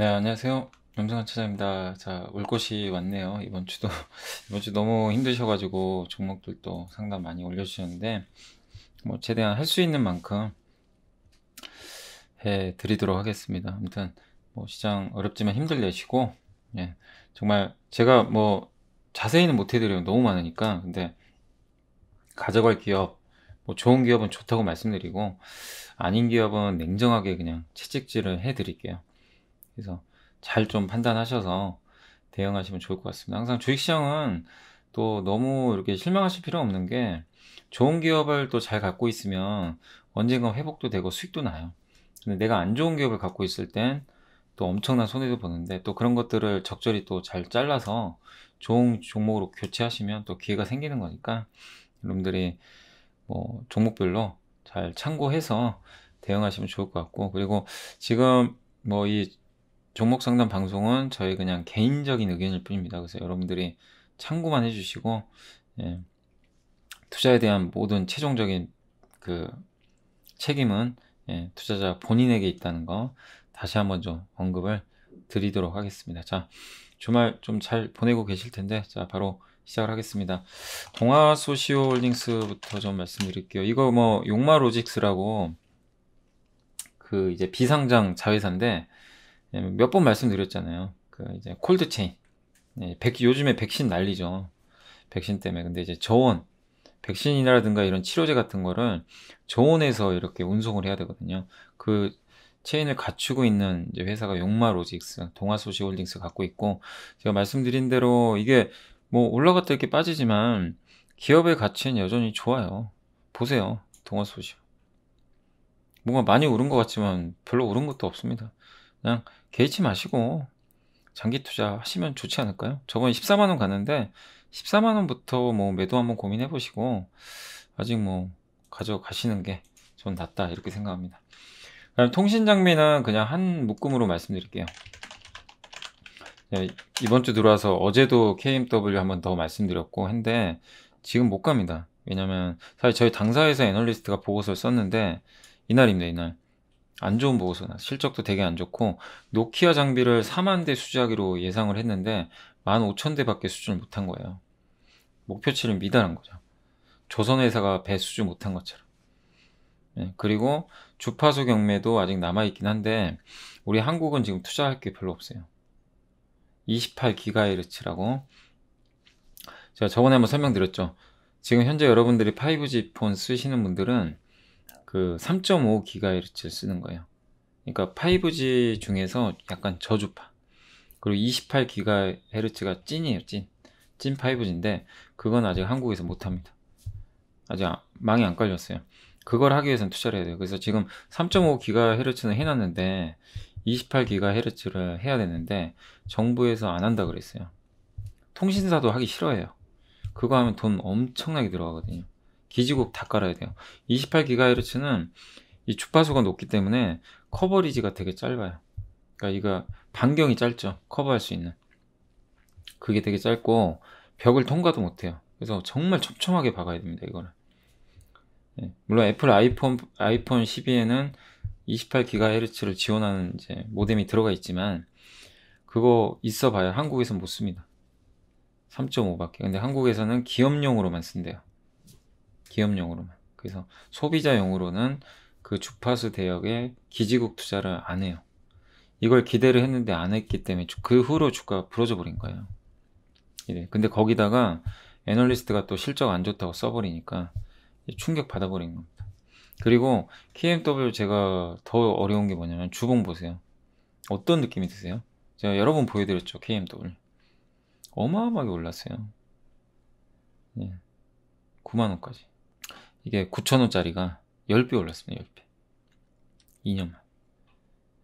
네, 안녕하세요. 염승환 차장입니다. 자, 올 곳이 왔네요. 이번 주도 이번 주 너무 힘드셔가지고 종목들도 상담 많이 올려주셨는데 뭐 최대한 할 수 있는 만큼 해드리도록 하겠습니다. 아무튼 뭐 시장 어렵지만 힘들 내시고 예, 정말 제가 뭐 자세히는 못 해드려요. 너무 많으니까 근데 가져갈 기업 뭐 좋은 기업은 좋다고 말씀드리고 아닌 기업은 냉정하게 그냥 채찍질을 해드릴게요. 그래서 잘 좀 판단하셔서 대응하시면 좋을 것 같습니다. 항상 주식시장은 또 너무 이렇게 실망하실 필요 없는 게 좋은 기업을 또 잘 갖고 있으면 언젠가 회복도 되고 수익도 나요. 근데 내가 안 좋은 기업을 갖고 있을 땐 또 엄청난 손해도 보는데 또 그런 것들을 적절히 또 잘 잘라서 좋은 종목으로 교체하시면 또 기회가 생기는 거니까 여러분들이 뭐 종목별로 잘 참고해서 대응하시면 좋을 것 같고 그리고 지금 뭐이 종목 상담 방송은 저희 그냥 개인적인 의견일 뿐입니다. 그래서 여러분들이 참고만 해주시고 예, 투자에 대한 모든 최종적인 그 책임은 예, 투자자 본인에게 있다는 거 다시 한번 좀 언급을 드리도록 하겠습니다. 자 주말 좀 잘 보내고 계실 텐데 자 바로 시작을 하겠습니다. 동아소시오홀딩스부터 좀 말씀드릴게요. 이거 뭐 용마로직스라고 그 이제 비상장 자회사인데 몇번 말씀드렸잖아요. 그 이제 콜드 체인. 예, 백, 요즘에 백신 난리죠. 백신 때문에. 근데 이제 저온, 백신이라든가 이런 치료제 같은 거를 저온에서 이렇게 운송을 해야 되거든요. 그 체인을 갖추고 있는 회사가 용마 로직스, 동아소시 홀딩스 갖고 있고, 제가 말씀드린 대로 이게 뭐 올라갔다 이렇게 빠지지만, 기업의 가치는 여전히 좋아요. 보세요. 동아소시. 뭔가 많이 오른 것 같지만 별로 오른 것도 없습니다. 그냥 개의치 마시고 장기 투자 하시면 좋지 않을까요? 저번에 14만원 갔는데 14만원부터 뭐 매도 한번 고민해 보시고 아직 뭐 가져가시는 게 좀 낫다 이렇게 생각합니다 통신 장비는 그냥 한 묶음으로 말씀드릴게요 예, 이번 주 들어와서 어제도 KMW 한번 더 말씀드렸고 했는데 지금 못 갑니다 왜냐면 사실 저희 당사에서 애널리스트가 보고서를 썼는데 이날입니다 이날 안 좋은 보고서나 실적도 되게 안 좋고 노키아 장비를 4만 대 수주하기로 예상을 했는데 15,000대밖에 수주를 못한 거예요. 목표치를 미달한 거죠. 조선회사가 배 수주 못 한 것처럼. 네, 그리고 주파수 경매도 아직 남아있긴 한데 우리 한국은 지금 투자할 게 별로 없어요. 28GHz라고 제가 저번에 한번 설명드렸죠. 지금 현재 여러분들이 5G 폰 쓰시는 분들은 그 3.5GHz를 쓰는 거예요. 그러니까 5G 중에서 약간 저주파. 그리고 28GHz가 찐이에요, 찐. 찐 5G인데 그건 아직 한국에서 못 합니다. 아직 아, 망이 안 깔렸어요. 그걸 하기 위해서는 투자를 해야 돼요. 그래서 지금 3.5GHz는 해놨는데 28GHz를 해야 되는데 정부에서 안 한다 그랬어요. 통신사도 하기 싫어해요. 그거 하면 돈 엄청나게 들어가거든요. 기지국 다 깔아야 돼요 28GHz는 이 주파수가 높기 때문에 커버리지가 되게 짧아요 그러니까 이거 반경이 짧죠 커버할 수 있는 그게 되게 짧고 벽을 통과도 못해요 그래서 정말 촘촘하게 박아야 됩니다 이거는 네. 예, 물론 애플 아이폰 아이폰 12에는 28GHz를 지원하는 이제 모뎀이 들어가 있지만 그거 있어 봐야 한국에서 못 씁니다 3.5밖에 근데 한국에서는 기업용으로만 쓴대요 기업용으로만. 그래서 소비자용으로는 그 주파수 대역에 기지국 투자를 안 해요. 이걸 기대를 했는데 안 했기 때문에 그 후로 주가가 부러져 버린 거예요. 이래. 근데 거기다가 애널리스트가 또 실적 안 좋다고 써버리니까 충격 받아버린 겁니다. 그리고 KMW 제가 더 어려운 게 뭐냐면 주봉 보세요. 어떤 느낌이 드세요? 제가 여러 번 보여드렸죠 KMW 어마어마하게 올랐어요. 예. 9만 원까지. 이게 9,000원짜리가 10배 올랐습니다. 10배. 2년만.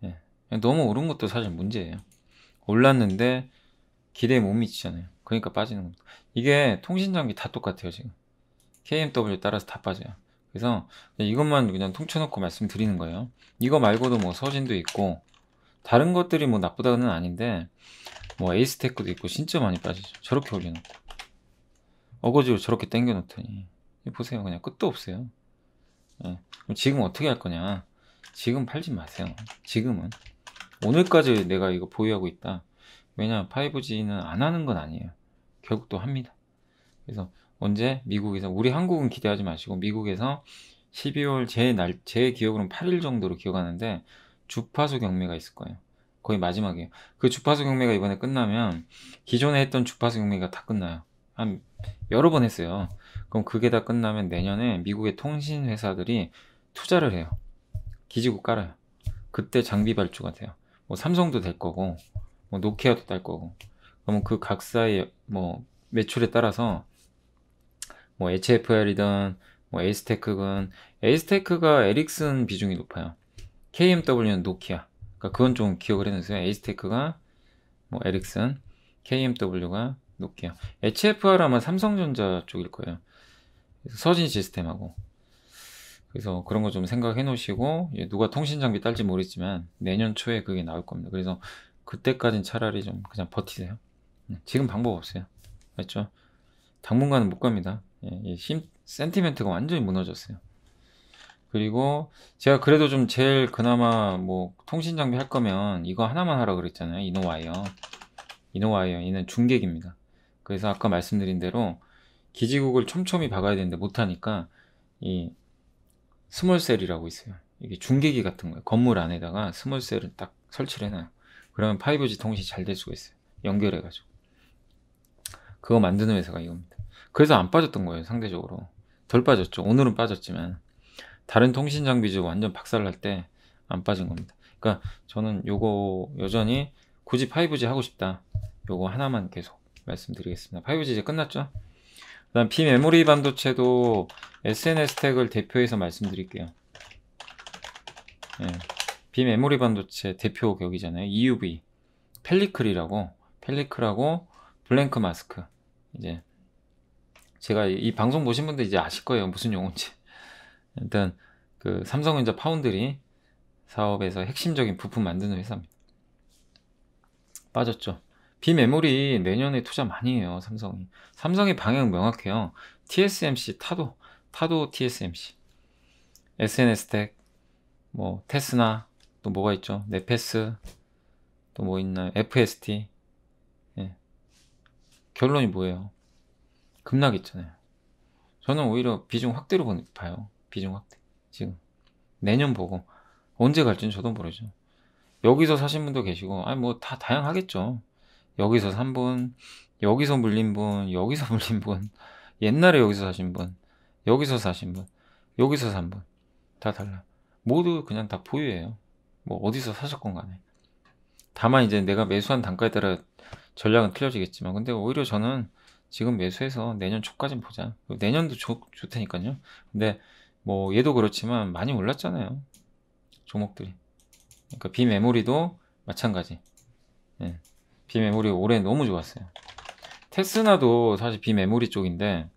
예. 너무 오른 것도 사실 문제예요. 올랐는데 기대에 못 미치잖아요. 그러니까 빠지는 겁니다. 이게 통신장비 다 똑같아요, 지금. KMW 따라서 다 빠져요. 그래서 이것만 그냥 통쳐놓고 말씀드리는 거예요. 이거 말고도 뭐 서진도 있고 다른 것들이 뭐 나쁘다는 아닌데 뭐 에이스테크도 있고 진짜 많이 빠지죠. 저렇게 올려놓고 어거지로 저렇게 땡겨놓더니 보세요. 그냥 끝도 없어요. 예. 지금 어떻게 할 거냐. 지금 팔지 마세요. 지금은. 오늘까지 내가 이거 보유하고 있다. 왜냐, 하면 5G는 안 하는 건 아니에요. 결국 또 합니다. 그래서 언제 미국에서, 우리 한국은 기대하지 마시고, 미국에서 12월 제 날, 제 기억으로는 8일 정도로 기억하는데, 주파수 경매가 있을 거예요. 거의 마지막이에요. 그 주파수 경매가 이번에 끝나면 기존에 했던 주파수 경매가 다 끝나요. 한 여러 번 했어요. 그럼 그게 다 끝나면 내년에 미국의 통신 회사들이 투자를 해요. 기지국 깔아요. 그때 장비 발주가 돼요. 뭐 삼성도 될 거고, 뭐 노키아도 될 거고. 그러면 그 각사의 뭐 매출에 따라서 뭐 h f r 이든뭐 에이스테크건 에이스테크가 에릭슨 비중이 높아요. KMW는 노키아. 그러니까 그건 좀 기억을 해놓으세요. 에이스테크가 뭐 에릭슨, KMW가 노키아. HFR은 아마 삼성전자 쪽일 거예요. 서진 시스템하고 그래서 그런 거 좀 생각해 놓으시고 누가 통신 장비 딸지 모르겠지만 내년 초에 그게 나올 겁니다. 그래서 그때까진 차라리 좀 그냥 버티세요. 네, 지금 방법 없어요. 맞죠? 당분간은 못 갑니다. 힘 예, 센티멘트가 완전히 무너졌어요. 그리고 제가 그래도 좀 제일 그나마 뭐 통신 장비 할 거면 이거 하나만 하라 고 그랬잖아요. 이노와이어. 이노와이어. 이는 중계기입니다. 그래서 아까 말씀드린 대로 기지국을 촘촘히 박아야 되는데 못하니까 이 스몰셀이라고 있어요. 이게 중계기 같은 거예요. 건물 안에다가 스몰셀을 딱 설치를 해놔요. 그러면 5G 통신이 잘 될 수가 있어요. 연결해가지고. 그거 만드는 회사가 이겁니다. 그래서 안 빠졌던 거예요, 상대적으로. 덜 빠졌죠. 오늘은 빠졌지만. 다른 통신 장비주 완전 박살날 때 안 빠진 겁니다. 그러니까 저는 요거 여전히 굳이 5G 하고 싶다. 요거 하나만 계속 말씀드리겠습니다. 5G 이제 끝났죠? 다음 비메모리 반도체도 SNS 택을 대표해서 말씀드릴게요. 네. 예, 비메모리 반도체 대표 격이잖아요. EUV, 펠리클이라고 펠리클하고 블랭크 마스크 이제 제가 이 방송 보신 분들 이제 아실 거예요. 무슨 용어인지. 일단 그 삼성전자 파운드리 사업에서 핵심적인 부품 만드는 회사입니다. 빠졌죠. 비메모리 내년에 투자 많이 해요 삼성이 삼성의 방향 명확해요 TSMC 타도 타도 TSMC SNS텍 뭐 테스나 또 뭐가 있죠 네페스 또 뭐 있나요 FST 예. 결론이 뭐예요 급락 있잖아요 저는 오히려 비중 확대로 봐요 비중 확대 지금 내년 보고 언제 갈지는 저도 모르죠 여기서 사신 분도 계시고 아니 뭐 다 다양하겠죠 여기서 산 분, 여기서 물린 분, 여기서 물린 분, 옛날에 여기서 사신 분, 여기서 사신 분, 여기서 산 분. 다 달라. 모두 그냥 다보유해요뭐 어디서 사셨건 간에. 다만 이제 내가 매수한 단가에 따라 전략은 틀려지겠지만 근데 오히려 저는 지금 매수해서 내년 초까진 보자. 내년도 좋, 좋다니까요. 근데 뭐 얘도 그렇지만 많이 올랐잖아요. 종목들이. 그러니까 비메모리도 마찬가지. 예. 비메모리 올해 너무 좋았어요 테스나도 사실 비메모리 쪽인데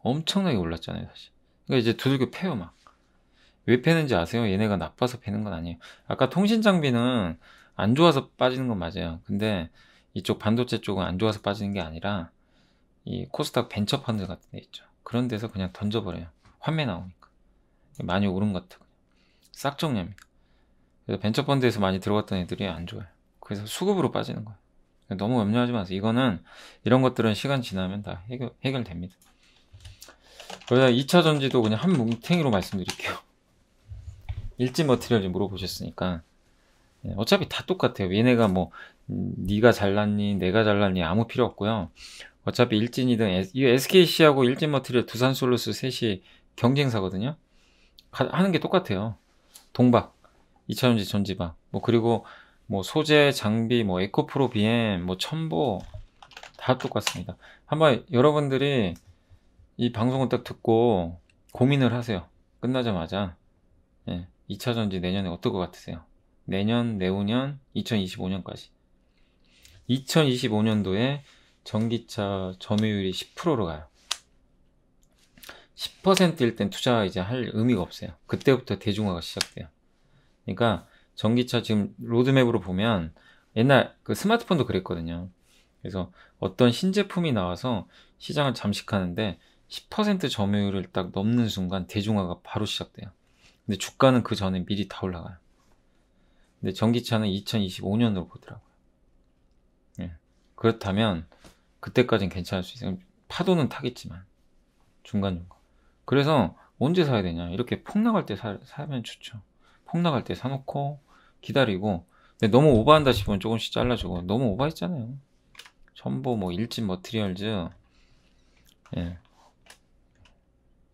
엄청나게 올랐잖아요 사실 그러니까 이제 두들겨 패요 막왜 패는지 아세요? 얘네가 나빠서 패는 건 아니에요 아까 통신 장비는 안 좋아서 빠지는 건 맞아요 근데 이쪽 반도체 쪽은 안 좋아서 빠지는 게 아니라 이 코스닥 벤처 펀드 같은 데 있죠 그런 데서 그냥 던져버려요 환매 나오니까 많이 오른 것 같아요 싹 정리합니다 그래서 벤처 펀드에서 많이 들어갔던 애들이 안 좋아요 그래서 수급으로 빠지는 거예요. 너무 염려하지 마세요. 이거는 이런 것들은 시간 지나면 다 해결, 해결됩니다. 그래서 2차 전지도 그냥 한 뭉탱이로 말씀드릴게요. 일진 머티리얼 물어보셨으니까 예, 어차피 다 똑같아요. 얘네가 뭐 네가 음, 잘났니 내가 잘났니 아무 필요 없고요. 어차피 일진이든 SKC하고 일진 머티리얼 두산 솔루스 셋이 경쟁사거든요. 하는 게 똑같아요. 동박, 2차전지 전지박, 뭐 그리고 뭐 소재, 장비, 뭐 에코프로 BM, 뭐 첨보 다 똑같습니다. 한번 여러분들이 이 방송을 딱 듣고 고민을 하세요. 끝나자마자 예, 2차 전지 내년에 어떨 것 같으세요? 내년, 내후년, 2025년까지 2025년도에 전기차 점유율이 10%로 가요. 10%일 땐 투자 이제 할 의미가 없어요. 그때부터 대중화가 시작돼요. 그러니까 전기차 지금 로드맵으로 보면 옛날 그 스마트폰도 그랬거든요. 그래서 어떤 신제품이 나와서 시장을 잠식하는데 10% 점유율을 딱 넘는 순간 대중화가 바로 시작돼요. 근데 주가는 그 전에 미리 다 올라가요. 근데 전기차는 2025년으로 보더라고요. 예. 그렇다면 그때까진 괜찮을 수 있어요. 파도는 타겠지만 중간중간. 그래서 언제 사야 되냐? 이렇게 폭락할 때 사, 사면 좋죠. 폭락할 때 사놓고 기다리고 근데 너무 오버한다 싶으면 조금씩 잘라주고 너무 오버했잖아요 첨보 뭐 일진 머트리얼즈 뭐, 예.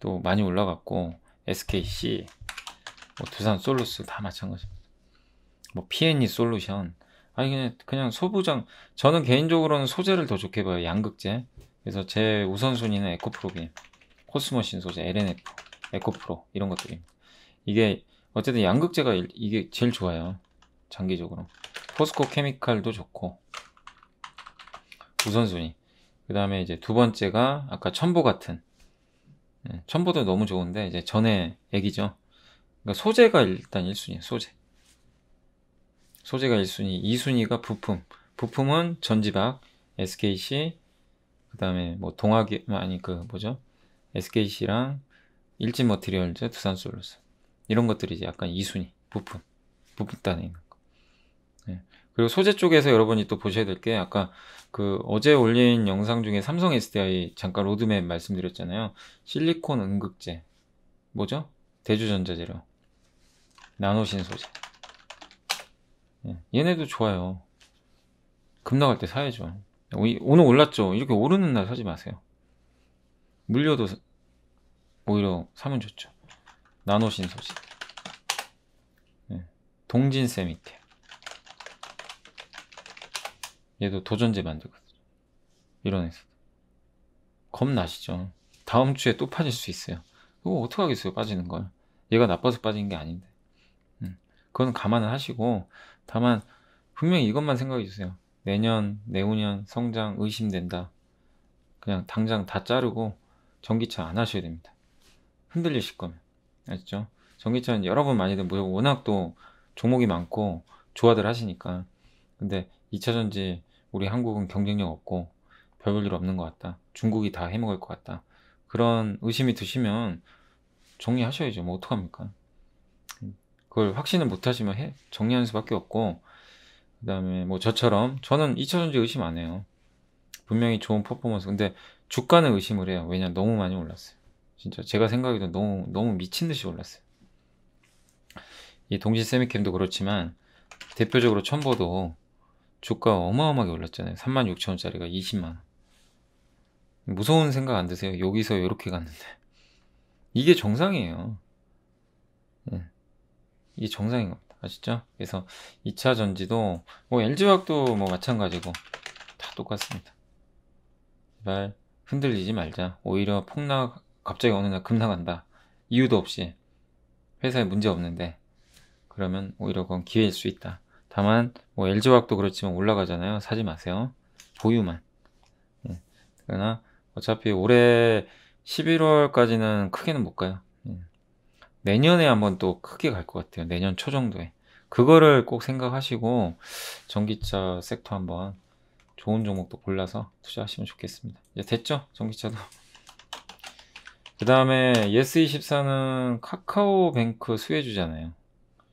또 많이 올라갔고 SKC 뭐 두산 솔루스 다 마찬가지입니다 뭐 PNE 솔루션 아니 그냥, 그냥 소부장 저는 개인적으로는 소재를 더 좋게 봐요 양극재 그래서 제 우선순위는 에코프로빔 코스모신 소재 LNF 에코프로 이런 것들입니다 이게 어쨌든 양극재가 이게 제일 좋아요. 장기적으로. 포스코 케미칼도 좋고. 우선순위. 그 다음에 이제 두 번째가 아까 첨보 같은. 예, 첨보도 너무 좋은데 이제 전에 얘기죠. 그러니까 소재가 일단 1순위, 소재. 소재가 1순위, 2순위가 부품. 부품은 전지박, SKC, 그 다음에 뭐 동학이, 아니 그 뭐죠? SKC랑 일진 머티리얼즈, 두산 솔루스. 이런 것들이 이제 약간 2순위 부품 부품단에 있는 거. 네. 그리고 소재 쪽에서 여러분이 또 보셔야 될 게 아까 그 어제 올린 영상 중에 삼성 SDI 잠깐 로드맵 말씀드렸잖아요. 실리콘 응극제 뭐죠? 대주전자재료 나노신 소재 네. 얘네도 좋아요. 금 나갈 때 사야죠. 오늘 올랐죠? 이렇게 오르는 날 사지 마세요. 물려도 오히려 사면 좋죠. 나노신 소식. 예, 동진쌤 밑에. 얘도 도전제 만들거든요. 이런 애서. 겁나시죠? 다음 주에 또 빠질 수 있어요. 그거 어떡하겠어요, 빠지는 걸. 얘가 나빠서 빠진 게 아닌데. 음, 그건 감안을 하시고, 다만, 분명히 이것만 생각해 주세요. 내년, 내후년 성장 의심된다. 그냥 당장 다 자르고 전기차 안 하셔야 됩니다. 흔들리실 거면. 아시죠? 전기차는 여러분 많이들 뭐 워낙 또 종목이 많고 조화들 하시니까 근데 2차 전지 우리 한국은 경쟁력 없고 별 볼 일 없는 것 같다 중국이 다 해먹을 것 같다 그런 의심이 드시면 정리하셔야죠 뭐 어떡합니까 그걸 확신을 못하시면 정리하는 수밖에 없고 그 다음에 뭐 저처럼 저는 2차 전지 의심 안 해요 분명히 좋은 퍼포먼스 근데 주가는 의심을 해요 왜냐 너무 많이 올랐어요 진짜 제가 생각해도 너무 너무 미친 듯이 올랐어요. 이 동시 세미캠도 그렇지만 대표적으로 첨보도 주가 어마어마하게 올랐잖아요. 36,000원짜리가 20만원. 무서운 생각 안 드세요? 여기서 이렇게 갔는데. 이게 정상이에요. 예. 이게 정상인 겁니다. 아시죠? 그래서 2차 전지도 뭐 LG화학도 뭐 마찬가지고 다 똑같습니다. 제발 흔들리지 말자. 오히려 폭락 갑자기 어느 날 급나간다. 이유도 없이. 회사에 문제 없는데. 그러면 오히려 뭐 그건 기회일 수 있다. 다만 뭐 LG화학도 그렇지만 올라가잖아요. 사지 마세요. 보유만. 예. 그러나 어차피 올해 11월까지는 크게는 못 가요. 예. 내년에 한번 또 크게 갈 것 같아요. 내년 초 정도에. 그거를 꼭 생각하시고 전기차 섹터 한번 좋은 종목도 골라서 투자하시면 좋겠습니다. 이제 됐죠? 전기차도. 그 다음에 예스24는 카카오뱅크 수혜주잖아요.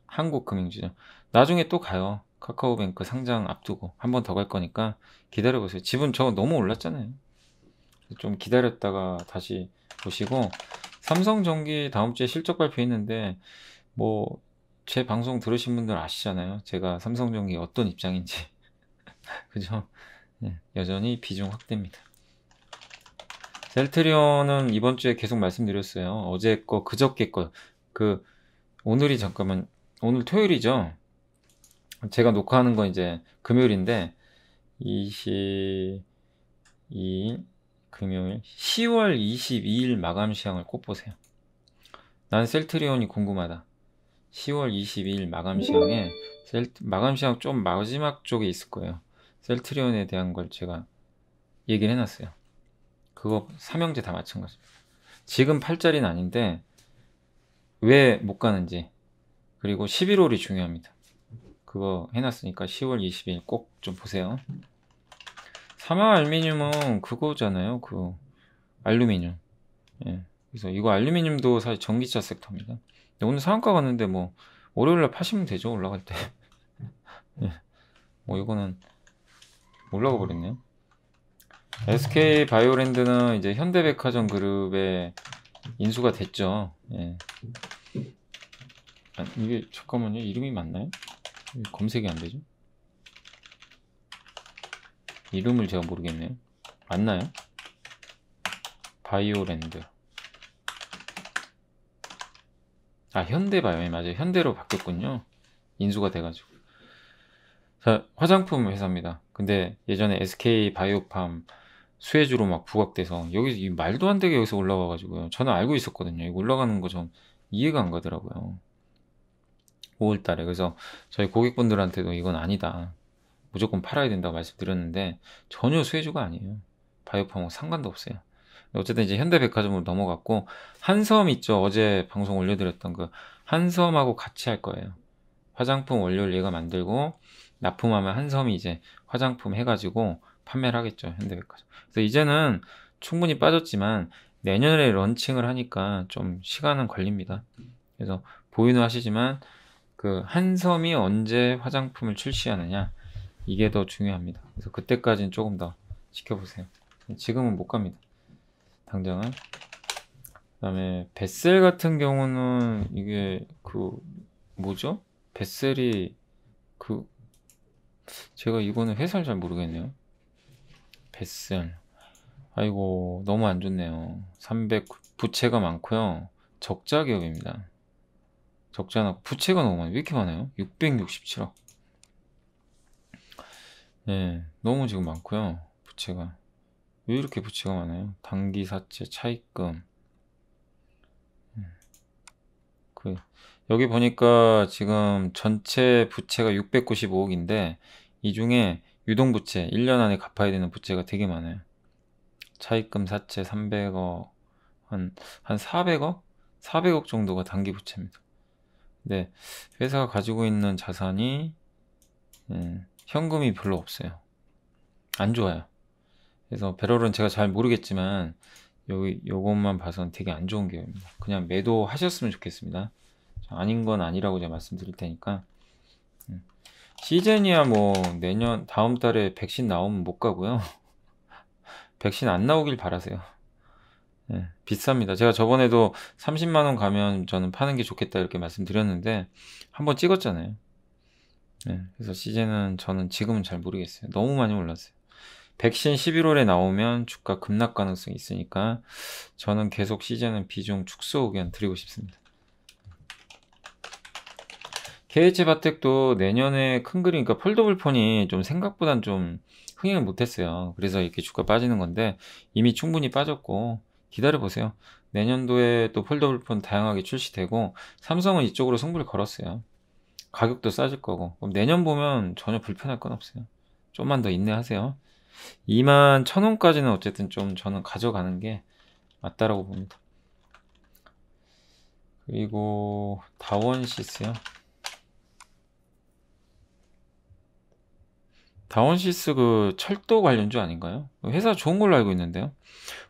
한국금융주죠. 나중에 또 가요. 카카오뱅크 상장 앞두고 한 번 더 갈 거니까 기다려보세요. 지분 저거 너무 올랐잖아요. 좀 기다렸다가 다시 보시고 삼성전기 다음 주에 실적 발표했는데 뭐 제 방송 들으신 분들 아시잖아요. 제가 삼성전기 어떤 입장인지 그죠? 예, 여전히 비중 확대입니다. 셀트리온은 이번 주에 계속 말씀드렸어요. 어제 거, 그저께 거. 그, 오늘이 잠깐만, 오늘 토요일이죠? 제가 녹화하는 건 이제 금요일인데, 22 금요일 10월 22일 마감 시황을 꼭 보세요. 난 셀트리온이 궁금하다. 10월 22일 마감 시황에 셀 마감 시황 좀 마지막 쪽에 있을 거예요. 셀트리온에 대한 걸 제가 얘기를 해놨어요. 그거 삼형제 다마찬 거죠. 지금 8자리는 아닌데 왜 못 가는지 그리고 11월이 중요합니다. 그거 해놨으니까 10월 20일 꼭 좀 보세요. 삼화 알루미늄은 그거잖아요. 그 알루미늄. 예. 그래서 이거 알루미늄도 사실 전기차 섹터입니다. 오늘 상한가 갔는데 뭐 월요일날 파시면 되죠 올라갈 때. 예. 뭐 이거는 올라가 버렸네요. SK 바이오랜드는 이제 현대백화점 그룹에 인수가 됐죠. 예. 아, 이게 잠깐만요. 이름이 맞나요? 검색이 안 되죠? 이름을 제가 모르겠네요. 맞나요? 바이오랜드. 아, 현대바이오. 예, 맞아요. 현대로 바뀌었군요. 인수가 돼가지고. 자, 화장품 회사입니다. 근데 예전에 SK 바이오팜 수혜주로 막 부각돼서 여기 말도 안 되게 여기서 올라와가지고요. 저는 알고 있었거든요. 이거 올라가는 거 좀 이해가 안 가더라고요. 5월달에 그래서 저희 고객분들한테도 이건 아니다. 무조건 팔아야 된다고 말씀드렸는데 전혀 수혜주가 아니에요. 바이오팜하고 상관도 없어요. 어쨌든 이제 현대백화점으로 넘어갔고 한섬 있죠. 어제 방송 올려드렸던 그 한섬하고 같이 할 거예요. 화장품 원료를 얘가 만들고 납품하면 한섬이 이제 화장품 해가지고 판매를 하겠죠 현대백화점 그래서 이제는 충분히 빠졌지만 내년에 런칭을 하니까 좀 시간은 걸립니다 그래서 보이는 하시지만 그 한섬이 언제 화장품을 출시하느냐 이게 더 중요합니다 그래서 그때까지는 조금 더 지켜보세요 지금은 못 갑니다 당장은 그 다음에 베셀 같은 경우는 이게 그 뭐죠? 베셀이 그 제가 이거는 회사를 잘 모르겠네요 베슨 아이고 너무 안 좋네요 300 부채가 많고요 적자 기업입니다 적자 나 부채가 너무 많아요 왜 이렇게 많아요 667억 예 너무 지금 많고요 부채가 왜 이렇게 부채가 많아요 단기사채 차입금 음. 그 여기 보니까 지금 전체 부채가 695억인데 이 중에 유동부채, 1년 안에 갚아야 되는 부채가 되게 많아요. 차입금 사채 300억, 한, 한 400억? 400억 정도가 단기 부채입니다. 네, 회사가 가지고 있는 자산이, 음, 현금이 별로 없어요. 안 좋아요. 그래서 배럴은 제가 잘 모르겠지만, 여기, 요것만 봐서는 되게 안 좋은 기업입니다. 그냥 매도하셨으면 좋겠습니다. 아닌 건 아니라고 제가 말씀드릴 테니까, 시즌이야 뭐 내년 다음 달에 백신 나오면 못 가고요. 백신 안 나오길 바라세요. 네, 비쌉니다. 제가 저번에도 30만 원 가면 저는 파는 게 좋겠다 이렇게 말씀드렸는데 한번 찍었잖아요. 네, 그래서 시즌은 저는 지금은 잘 모르겠어요. 너무 많이 올랐어요. 백신 11월에 나오면 주가 급락 가능성이 있으니까 저는 계속 시즌은 비중 축소 의견 드리고 싶습니다. KH 바텍도 내년에 큰 그림, 그러니까 폴더블 폰이 좀 생각보단 좀 흥행을 못했어요. 그래서 이렇게 주가 빠지는 건데 이미 충분히 빠졌고 기다려 보세요. 내년도에 또 폴더블 폰 다양하게 출시되고 삼성은 이쪽으로 승부를 걸었어요. 가격도 싸질 거고 그럼 내년 보면 전혀 불편할 건 없어요. 좀만 더 인내하세요. 2만 1,000원까지는 어쨌든 좀 저는 가져가는 게 맞다라고 봅니다. 그리고 다원시스요. 다원시스 그 철도 관련주 아닌가요? 회사 좋은 걸로 알고 있는데요.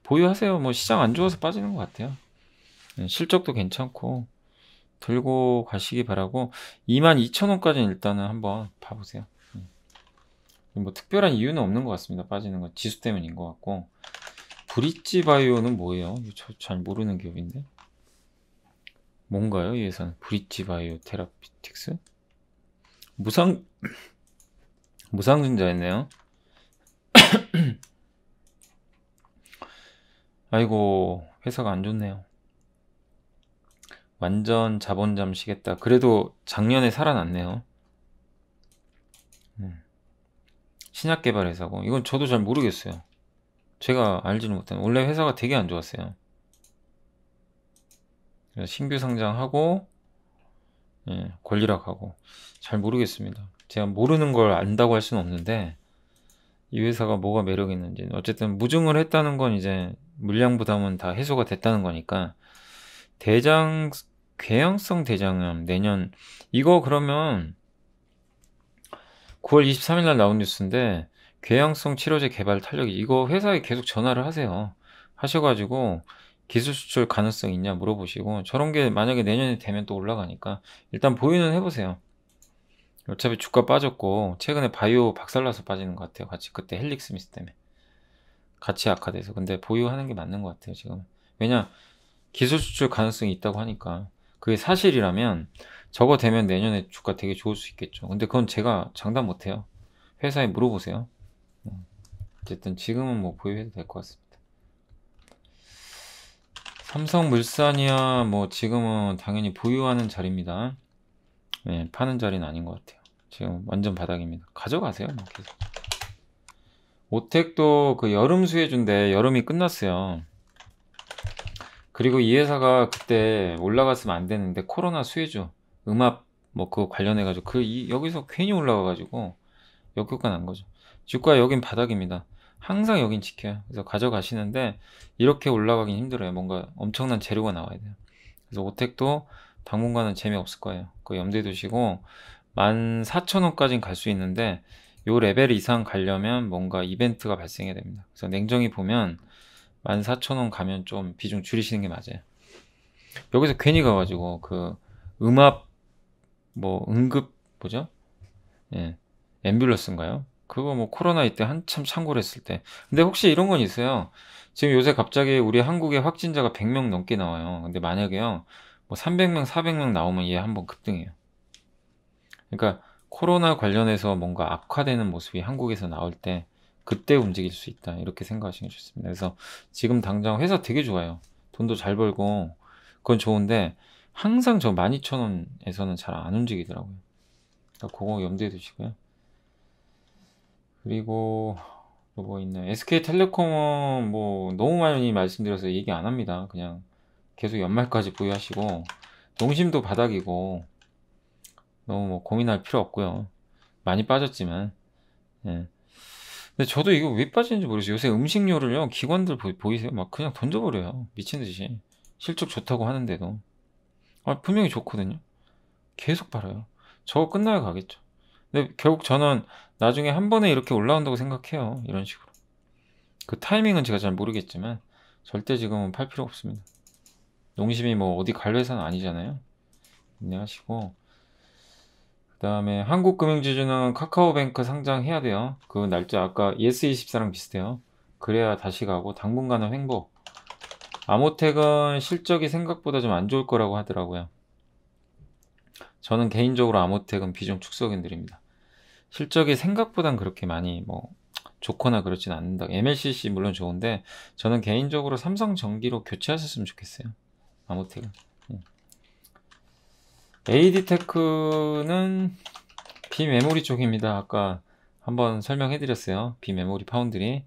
보유하세요. 뭐 시장 안 좋아서 빠지는 것 같아요. 네, 실적도 괜찮고 들고 가시기 바라고 22,000원까지는 일단은 한번 봐보세요. 네. 뭐 특별한 이유는 없는 것 같습니다. 빠지는 건 지수 때문인 것 같고 브릿지 바이오는 뭐예요? 잘 모르는 기업인데 뭔가요? 이 회사는 브릿지 바이오 테라피틱스 무상 무상증자였네요. 아이고 회사가 안 좋네요. 완전 자본 잠시겠다. 그래도 작년에 살아났네요. 음. 신약 개발 회사고 이건 저도 잘 모르겠어요. 제가 알지는 못해요 원래 회사가 되게 안 좋았어요. 신규 상장하고 예, 권리락하고 잘 모르겠습니다. 제가 모르는 걸 안다고 할 수는 없는데 이 회사가 뭐가 매력이 있는지 어쨌든 무증을 했다는 건 이제 물량 부담은 다 해소가 됐다는 거니까 대장 궤양성 대장염 내년 이거 그러면 9월 23일 날 나온 뉴스인데 궤양성 치료제 개발 탄력이 이거 회사에 계속 전화를 하세요 하셔가지고 기술 수출 가능성 있냐 물어보시고 저런 게 만약에 내년에 되면 또 올라가니까 일단 보유는 해보세요 어차피 주가 빠졌고 최근에 바이오 박살나서 빠지는 것 같아요. 같이 그때 헬릭스미스 때문에 같이 악화돼서 근데 보유하는 게 맞는 것 같아요 지금. 왜냐 기술 수출 가능성이 있다고 하니까 그게 사실이라면 저거 되면 내년에 주가 되게 좋을 수 있겠죠. 근데 그건 제가 장담 못해요. 회사에 물어보세요. 음. 어쨌든 지금은 뭐 보유해도 될 것 같습니다. 삼성물산이야 뭐 지금은 당연히 보유하는 자리입니다. 네, 파는 자리는 아닌 것 같아요. 지금 완전 바닥입니다. 가져가세요, 뭐 계속. 오텍도 그 여름 수혜준데 여름이 끝났어요. 그리고 이 회사가 그때 올라갔으면 안 되는데 코로나 수혜주 음압 뭐 그거 관련해가지고 그 이, 여기서 괜히 올라가가지고 역효과 난 거죠. 주가 여긴 바닥입니다. 항상 여긴 지켜요. 그래서 가져가시는데 이렇게 올라가긴 힘들어요. 뭔가 엄청난 재료가 나와야 돼요. 그래서 오텍도 당분간은 재미없을 거예요. 그 염두에 두시고 14,000원까지는 갈 수 있는데 요 레벨 이상 가려면 뭔가 이벤트가 발생해야 됩니다. 그래서 냉정히 보면 14,000원 가면 좀 비중 줄이시는 게 맞아요. 여기서 괜히 가가지고 그 음압 뭐 응급 뭐죠? 예. 앰뷸런스인가요? 그거 뭐 코로나 이때 한참 창궐 했을 때. 근데 혹시 이런 건 있어요. 지금 요새 갑자기 우리 한국의 확진자가 100명 넘게 나와요. 근데 만약에요. 뭐 300명, 400명 나오면 얘 한번 급등해요. 그러니까 코로나 관련해서 뭔가 악화되는 모습이 한국에서 나올 때 그때 움직일 수 있다 이렇게 생각하시면 좋습니다. 그래서 지금 당장 회사 되게 좋아요. 돈도 잘 벌고 그건 좋은데 항상 저 12,000원에서는 잘 안 움직이더라고요. 그러니까 그거 염두에 두시고요. 그리고 뭐 있나요? SK텔레콤은 뭐 너무 많이 말씀드려서 얘기 안 합니다. 그냥 계속 연말까지 보유하시고 농심도 바닥이고 너무 뭐 고민할 필요 없고요. 많이 빠졌지만 예. 근데 저도 이거 왜 빠지는지 모르겠어요. 요새 음식료를요 기관들 보, 이세요막 그냥 던져버려요 미친 듯이 실적 좋다고 하는데도 아, 분명히 좋거든요. 계속 팔아요. 저거 끝나야 가겠죠. 근데 결국 저는 나중에 한 번에 이렇게 올라온다고 생각해요. 이런 식으로. 그 타이밍은 제가 잘 모르겠지만 절대 지금은 팔 필요 없습니다. 농심이 뭐 어디 갈 회사는 아니잖아요. 인내하시고 그 다음에 한국금융지주는 카카오뱅크 상장해야 돼요. 그 날짜 아까 ES24랑 비슷해요. 그래야 다시 가고 당분간은 횡보. 아모텍은 실적이 생각보다 좀 안 좋을 거라고 하더라고요. 저는 개인적으로 아모텍은 비중 축소견드립니다. 실적이 생각보단 그렇게 많이 뭐 좋거나 그렇진 않는다. MLCC 물론 좋은데 저는 개인적으로 삼성전기로 교체하셨으면 좋겠어요. 아무튼 AD테크는 예. 비메모리 쪽입니다. 아까 한번 설명해 드렸어요. 비메모리 파운드리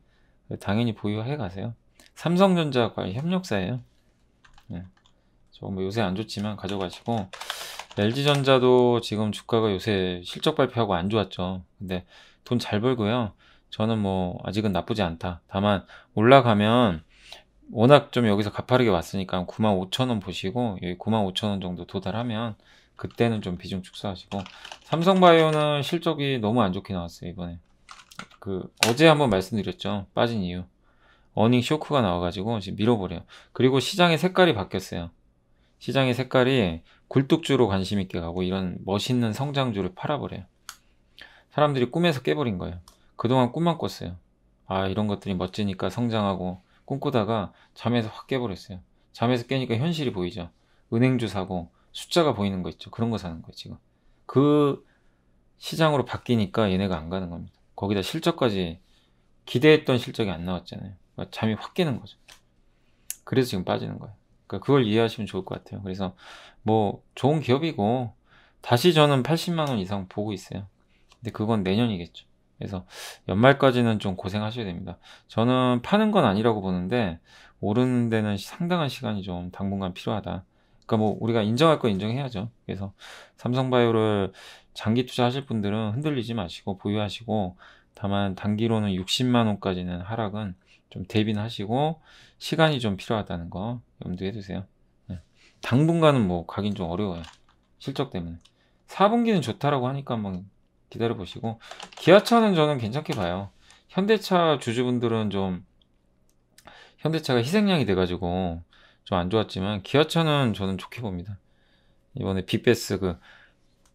당연히 보유해 가세요. 삼성전자과 협력사예요. 네. 뭐 요새 안 좋지만 가져가시고 LG전자도 지금 주가가 요새 실적 발표하고 안 좋았죠. 근데 돈 잘 벌고요. 저는 뭐 아직은 나쁘지 않다. 다만 올라가면 워낙 좀 여기서 가파르게 왔으니까 95,000원 보시고 95,000원 예, 정도 도달하면 그때는 좀 비중 축소하시고 삼성바이오는 실적이 너무 안 좋게 나왔어요 이번에 그 어제 한번 말씀드렸죠 빠진 이유 어닝 쇼크가 나와가지고 지금 밀어버려요 그리고 시장의 색깔이 바뀌었어요 시장의 색깔이 굴뚝주로 관심 있게 가고 이런 멋있는 성장주를 팔아버려요 사람들이 꿈에서 깨버린 거예요 그동안 꿈만 꿨어요 아 이런 것들이 멋지니까 성장하고 꿈꾸다가 잠에서 확 깨버렸어요. 잠에서 깨니까 현실이 보이죠. 은행주 사고 숫자가 보이는 거 있죠. 그런 거 사는 거예요, 지금. 그 시장으로 바뀌니까 얘네가 안 가는 겁니다. 거기다 실적까지 기대했던 실적이 안 나왔잖아요. 그러니까 잠이 확 깨는 거죠. 그래서 지금 빠지는 거예요. 그러니까 그걸 이해하시면 좋을 것 같아요. 그래서 뭐 좋은 기업이고 다시 저는 80만 원 이상 보고 있어요. 근데 그건 내년이겠죠. 그래서 연말까지는 좀 고생하셔야 됩니다. 저는 파는 건 아니라고 보는데 오르는 데는 상당한 시간이 좀 당분간 필요하다. 그러니까 뭐 우리가 인정할 거 인정해야죠. 그래서 삼성바이오를 장기 투자하실 분들은 흔들리지 마시고 보유하시고 다만 단기로는 60만 원까지는 하락은 좀 대비는 하시고 시간이 좀 필요하다는 거염두해 두세요. 네. 당분간은 뭐 가긴 좀 어려워요. 실적 때문에. 4분기는 좋다라고 하니까 막 기다려 보시고 기아차는 저는 괜찮게 봐요. 현대차 주주분들은 좀 현대차가 희생양이 돼가지고 좀 안 좋았지만 기아차는 저는 좋게 봅니다. 이번에 빅베스그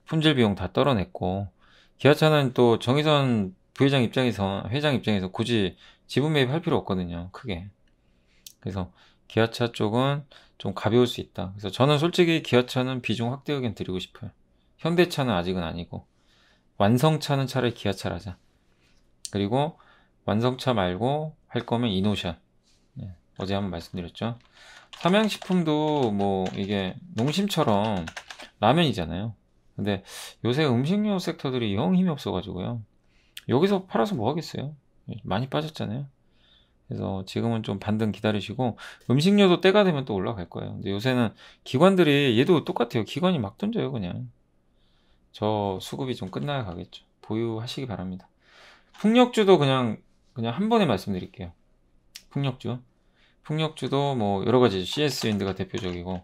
품질 비용 다 떨어냈고 기아차는 또 정의선 부회장 입장에서 회장 입장에서 굳이 지분 매입할 필요 없거든요. 크게. 그래서 기아차 쪽은 좀 가벼울 수 있다. 그래서 저는 솔직히 기아차는 비중 확대 의견 드리고 싶어요. 현대차는 아직은 아니고. 완성차는 차를기아차라 하자. 그리고 완성차 말고 할 거면 이노션. 네, 어제 한번 말씀드렸죠. 삼양식품도 뭐 이게 농심처럼 라면이잖아요. 근데 요새 음식료 섹터들이 영 힘이 없어가지고요. 여기서 팔아서 뭐 하겠어요? 예, 많이 빠졌잖아요. 그래서 지금은 좀 반등 기다리시고 음식료도 때가 되면 또 올라갈 거예요. 근데 요새는 기관들이 얘도 똑같아요. 기관이 막 던져요 그냥. 저 수급이 좀 끝나야 가겠죠. 보유하시기 바랍니다. 풍력주도 그냥 그냥 한 번에 말씀드릴게요. 풍력주. 풍력주도 뭐 여러 가지 CS 윈드가 대표적이고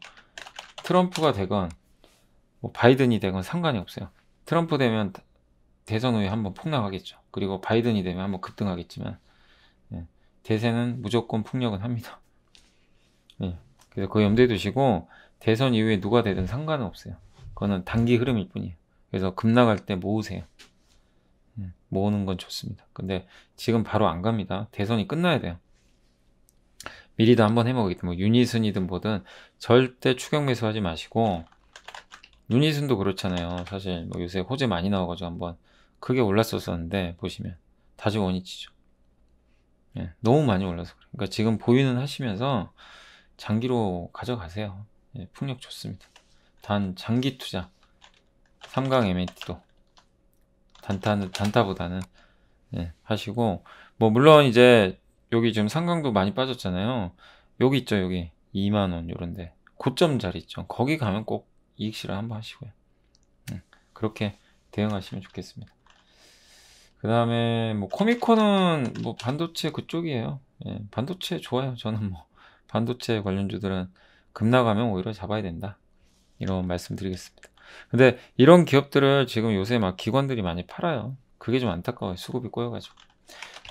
트럼프가 되건 뭐 바이든이 되건 상관이 없어요. 트럼프 되면 대선 후에 한번 폭락하겠죠. 그리고 바이든이 되면 한번 급등하겠지만 예. 대세는 무조건 폭력은 합니다. 예. 그래서 그 염두에 두시고 대선 이후에 누가 되든 상관은 없어요. 그거는 단기 흐름일 뿐이에요. 그래서 급락할 때 모으세요. 음, 모으는 건 좋습니다. 근데 지금 바로 안 갑니다. 대선이 끝나야 돼요. 미리도 한번 해먹기 때문뭐 유니슨이든 뭐든 절대 추격 매수하지 마시고 유니슨도 그렇잖아요. 사실 뭐 요새 호재 많이 나와가지고 한번 크게 올랐었었는데 보시면 다시 원위치죠. 예, 너무 많이 올라서 그 그러니까 지금 보유는 하시면서 장기로 가져가세요. 예, 풍력 좋습니다. 단 장기 투자 삼강 MAT도 단타 단타보다는 네, 하시고 뭐 물론 이제 여기 지금 상강도 많이 빠졌잖아요. 여기 있죠, 여기 2만 원 요런데 고점 자리 있죠. 거기 가면 꼭 이익 실을 한번 하시고요. 네, 그렇게 대응하시면 좋겠습니다. 그 다음에 뭐 코미코는 뭐 반도체 그쪽이에요. 예, 반도체 좋아요. 저는 뭐 반도체 관련주들은 급나가면 오히려 잡아야 된다. 이런 말씀드리겠습니다. 근데 이런 기업들을 지금 요새 막 기관들이 많이 팔아요. 그게 좀 안타까워요. 수급이 꼬여가지고.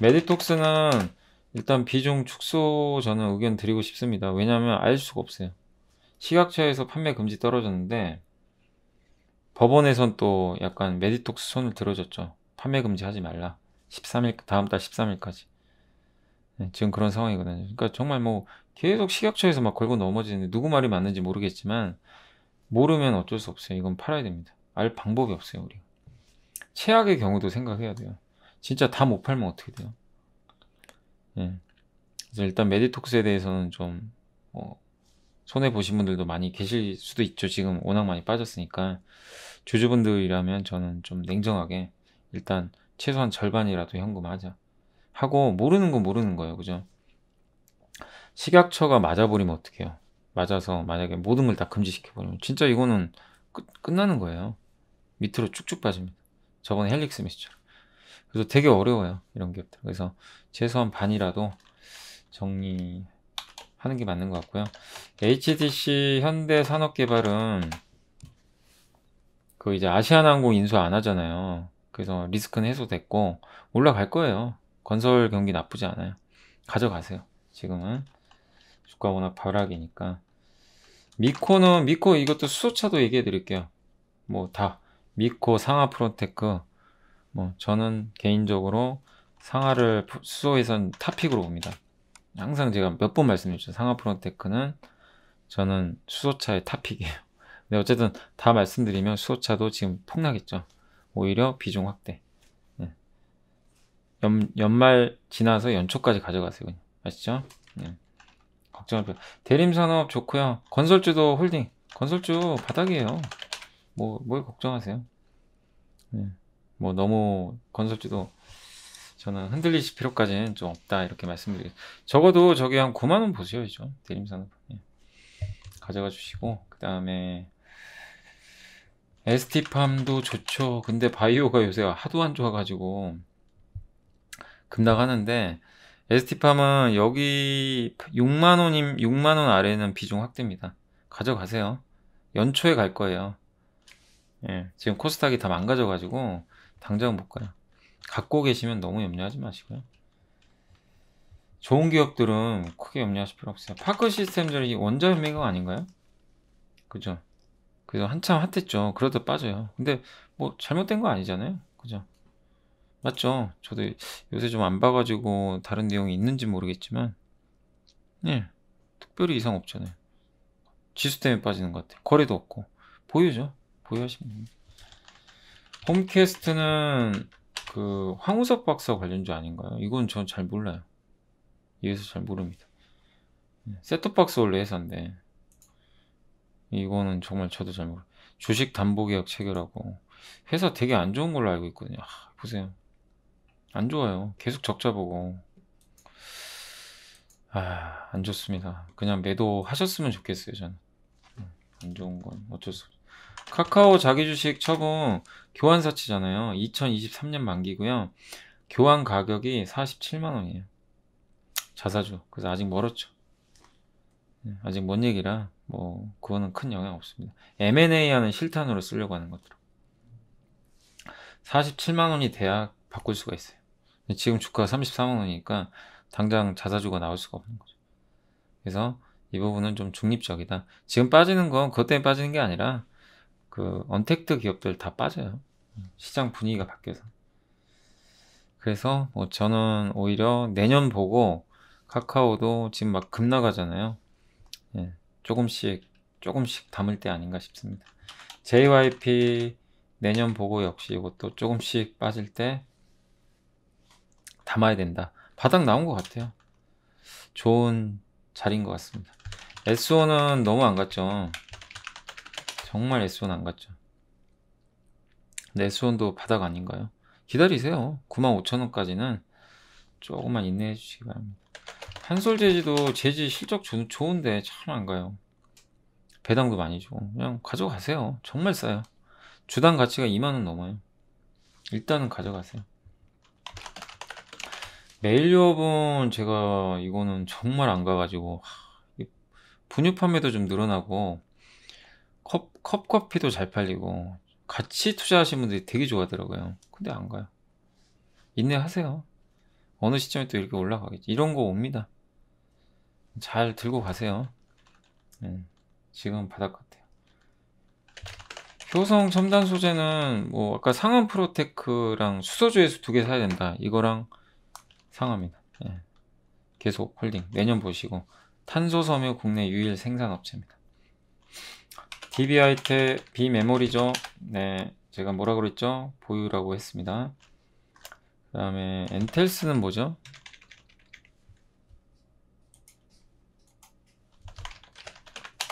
메디톡스는 일단 비중 축소 저는 의견 드리고 싶습니다. 왜냐하면 알 수가 없어요. 시각처에서 판매 금지 떨어졌는데 법원에선 또 약간 메디톡스 손을 들어줬죠. 판매 금지하지 말라. 13일 다음 달 13일까지. 네, 지금 그런 상황이거든요. 그러니까 정말 뭐 계속 시각처에서막 걸고 넘어지는데 누구 말이 맞는지 모르겠지만 모르면 어쩔 수 없어요. 이건 팔아야 됩니다. 알 방법이 없어요, 우리. 최악의 경우도 생각해야 돼요. 진짜 다 못 팔면 어떻게 돼요? 예. 그래서 일단 메디톡스에 대해서는 좀 어, 손해 보신 분들도 많이 계실 수도 있죠. 지금 워낙 많이 빠졌으니까 주주분들이라면 저는 좀 냉정하게 일단 최소한 절반이라도 현금하자 하고 모르는 건 모르는 거예요, 그죠? 식약처가 맞아버리면 어떡해요? 맞아서 만약에 모든 걸 다 금지시켜 버리면 진짜 이거는 끝, 끝나는 거예요. 밑으로 쭉쭉 빠집니다. 저번에 헬릭스 메시처럼. 그래서 되게 어려워요. 이런 기업들. 그래서 최소한 반이라도 정리하는 게 맞는 것 같고요. HDC 현대산업개발은 그 이제 아시아나항공 인수 안 하잖아요. 그래서 리스크는 해소됐고 올라갈 거예요. 건설 경기 나쁘지 않아요. 가져가세요. 지금은 주가 워낙 발락이니까 미코는 미코 이것도 수소차도 얘기해 드릴게요. 뭐 다 미코 상하 프론테크 뭐 저는 개인적으로 상하를 수소에선 탑픽으로 봅니다. 항상 제가 몇 번 말씀드렸죠. 상하 프론테크는 저는 수소차의 탑픽이에요. 근데 어쨌든 다 말씀드리면 수소차도 지금 폭락했죠. 오히려 비중 확대. 네. 연, 연말 지나서 연초까지 가져가세요. 아시죠? 네. 걱정할 필요. 대림산업 좋고요. 건설주도 홀딩. 건설주 바닥이에요. 뭐 뭘 걱정하세요? 네. 뭐 너무 건설주도 저는 흔들리실 필요까지는 좀 없다 이렇게 말씀드리겠습니다. 적어도 저기 한 9만 원보세요이죠 대림산업 예. 가져가 주시고 그 다음에 s t 팜도 좋죠. 근데 바이오가 요새 하도 안 좋아가지고 급락하는데 에스티팜은 여기 6만원임, 6만원 아래는 비중 확대입니다. 가져가세요. 연초에 갈 거예요. 예, 지금 코스닥이 다 망가져가지고, 당장 못 가요. 갖고 계시면 너무 염려하지 마시고요. 좋은 기업들은 크게 염려하실 필요 없어요. 파크 시스템들이 원자연맹가 아닌가요? 그죠? 그래서 한참 핫했죠. 그러다 빠져요. 근데 뭐 잘못된 거 아니잖아요. 그죠? 맞죠? 저도 요새 좀 안 봐가지고 다른 내용이 있는지 모르겠지만 예 특별히 이상 없잖아요 지수 때문에 빠지는 것 같아요 거래도 없고 보유죠 보유하시면 홈캐스트는 그 황우석 박사 관련주 아닌가요? 이건 전 잘 몰라요 이에서 잘 모릅니다 예, 셋톱박스 원래 회사인데 이거는 정말 저도 잘 몰라요 주식 담보계약 체결하고 회사 되게 안 좋은 걸로 알고 있거든요. 아, 보세요. 안 좋아요. 계속 적자 보고. 아, 안 좋습니다. 그냥 매도 하셨으면 좋겠어요, 저는. 음, 안 좋은 건 어쩔 수 없어요. 카카오 자기 주식 처분 교환 사치잖아요. 2023년 만기고요. 교환 가격이 47만 원이에요. 자사주. 그래서 아직 멀었죠. 네, 아직 먼 얘기라 뭐 그거는 큰 영향 없습니다. M&A 하는 실탄으로 쓰려고 하는 것들. 47만 원이 대학 바꿀 수가 있어요. 지금 주가가 33만 원이니까 당장 자사주가 나올 수가 없는 거죠. 그래서 이 부분은 좀 중립적이다. 지금 빠지는 건 그것 때문에 빠지는 게 아니라 그 언택트 기업들 다 빠져요. 시장 분위기가 바뀌어서. 그래서 뭐 저는 오히려 내년 보고 카카오도 지금 막 급 나가잖아요. 예, 조금씩 조금씩 담을 때 아닌가 싶습니다. JYP 내년 보고 역시 이것도 조금씩 빠질 때 담아야 된다. 바닥 나온 것 같아요. 좋은 자리인 것 같습니다. S1은 너무 안 갔죠. 정말 S1 안 갔죠. S1도 바닥 아닌가요? 기다리세요. 95,000원까지는 조금만 인내해 주시기 바랍니다. 한솔 재지도 재지 실적 조, 좋은데 참 안 가요. 배당도 많이 주고 그냥 가져가세요. 정말 싸요. 주당 가치가 2만원 넘어요. 일단은 가져가세요. 메일 유업은 제가 이거는 정말 안 가가지고 분유 판매도 좀 늘어나고 컵, 컵커피도 잘 팔리고 같이 투자하시는 분들이 되게 좋아하더라고요 근데 안 가요 인내하세요 어느 시점에 또 이렇게 올라가겠지 이런 거 옵니다 잘 들고 가세요 네, 지금 바닥 같아요 효성 첨단 소재는 뭐 아까 상은 프로테크랑 수소주에서두 개 사야 된다 이거랑 상합니다. 예. 계속 홀딩 내년 보시고 탄소 섬유 국내 유일 생산업체입니다. DB하이테 B 메모리죠. 네, 제가 뭐라 그랬죠? 보유라고 했습니다. 그 다음에 엔텔스는 뭐죠?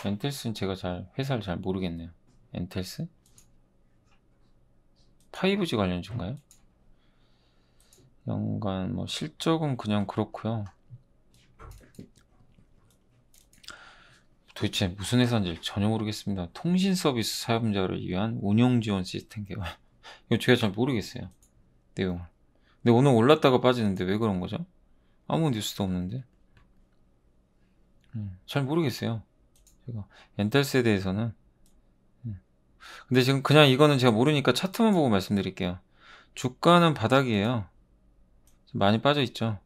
엔텔스는 제가 잘 회사를 잘 모르겠네요. 엔텔스? 5G 관련주인가요? 연간 뭐 실적은 그냥 그렇고요. 도대체 무슨 회사인지 전혀 모르겠습니다. 통신 서비스 사용자를 위한 운영 지원 시스템 개발. 이거 제가 잘 모르겠어요. 내용을. 근데 오늘 올랐다가 빠지는데 왜 그런 거죠? 아무 뉴스도 없는데. 음, 잘 모르겠어요. 제가 엔탈스에 대해서는. 음. 근데 지금 그냥 이거는 제가 모르니까 차트만 보고 말씀드릴게요. 주가는 바닥이에요. 많이 빠져있죠.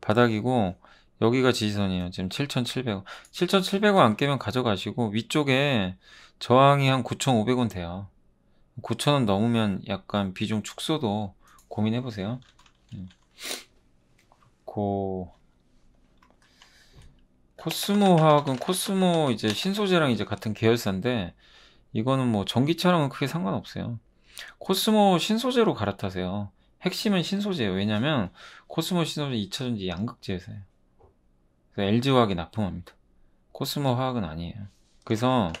바닥이고 여기가 지지선이에요. 지금 7,700원. 7,700원 안 깨면 가져가시고 위쪽에 저항이 한 9,500원 돼요. 9,000원 넘으면 약간 비중 축소도 고민해보세요. 음. 고 코스모 화학은 코스모 이제 신소재랑 이제 같은 계열사인데 이거는 뭐 전기차랑은 크게 상관없어요. 코스모 신소재로 갈아타세요. 핵심은 신소재예요. 왜냐면 코스모 신소재 2차전지 양극재에서예요. 그래서 LG화학이 납품합니다. 코스모 화학은 아니에요. 그래서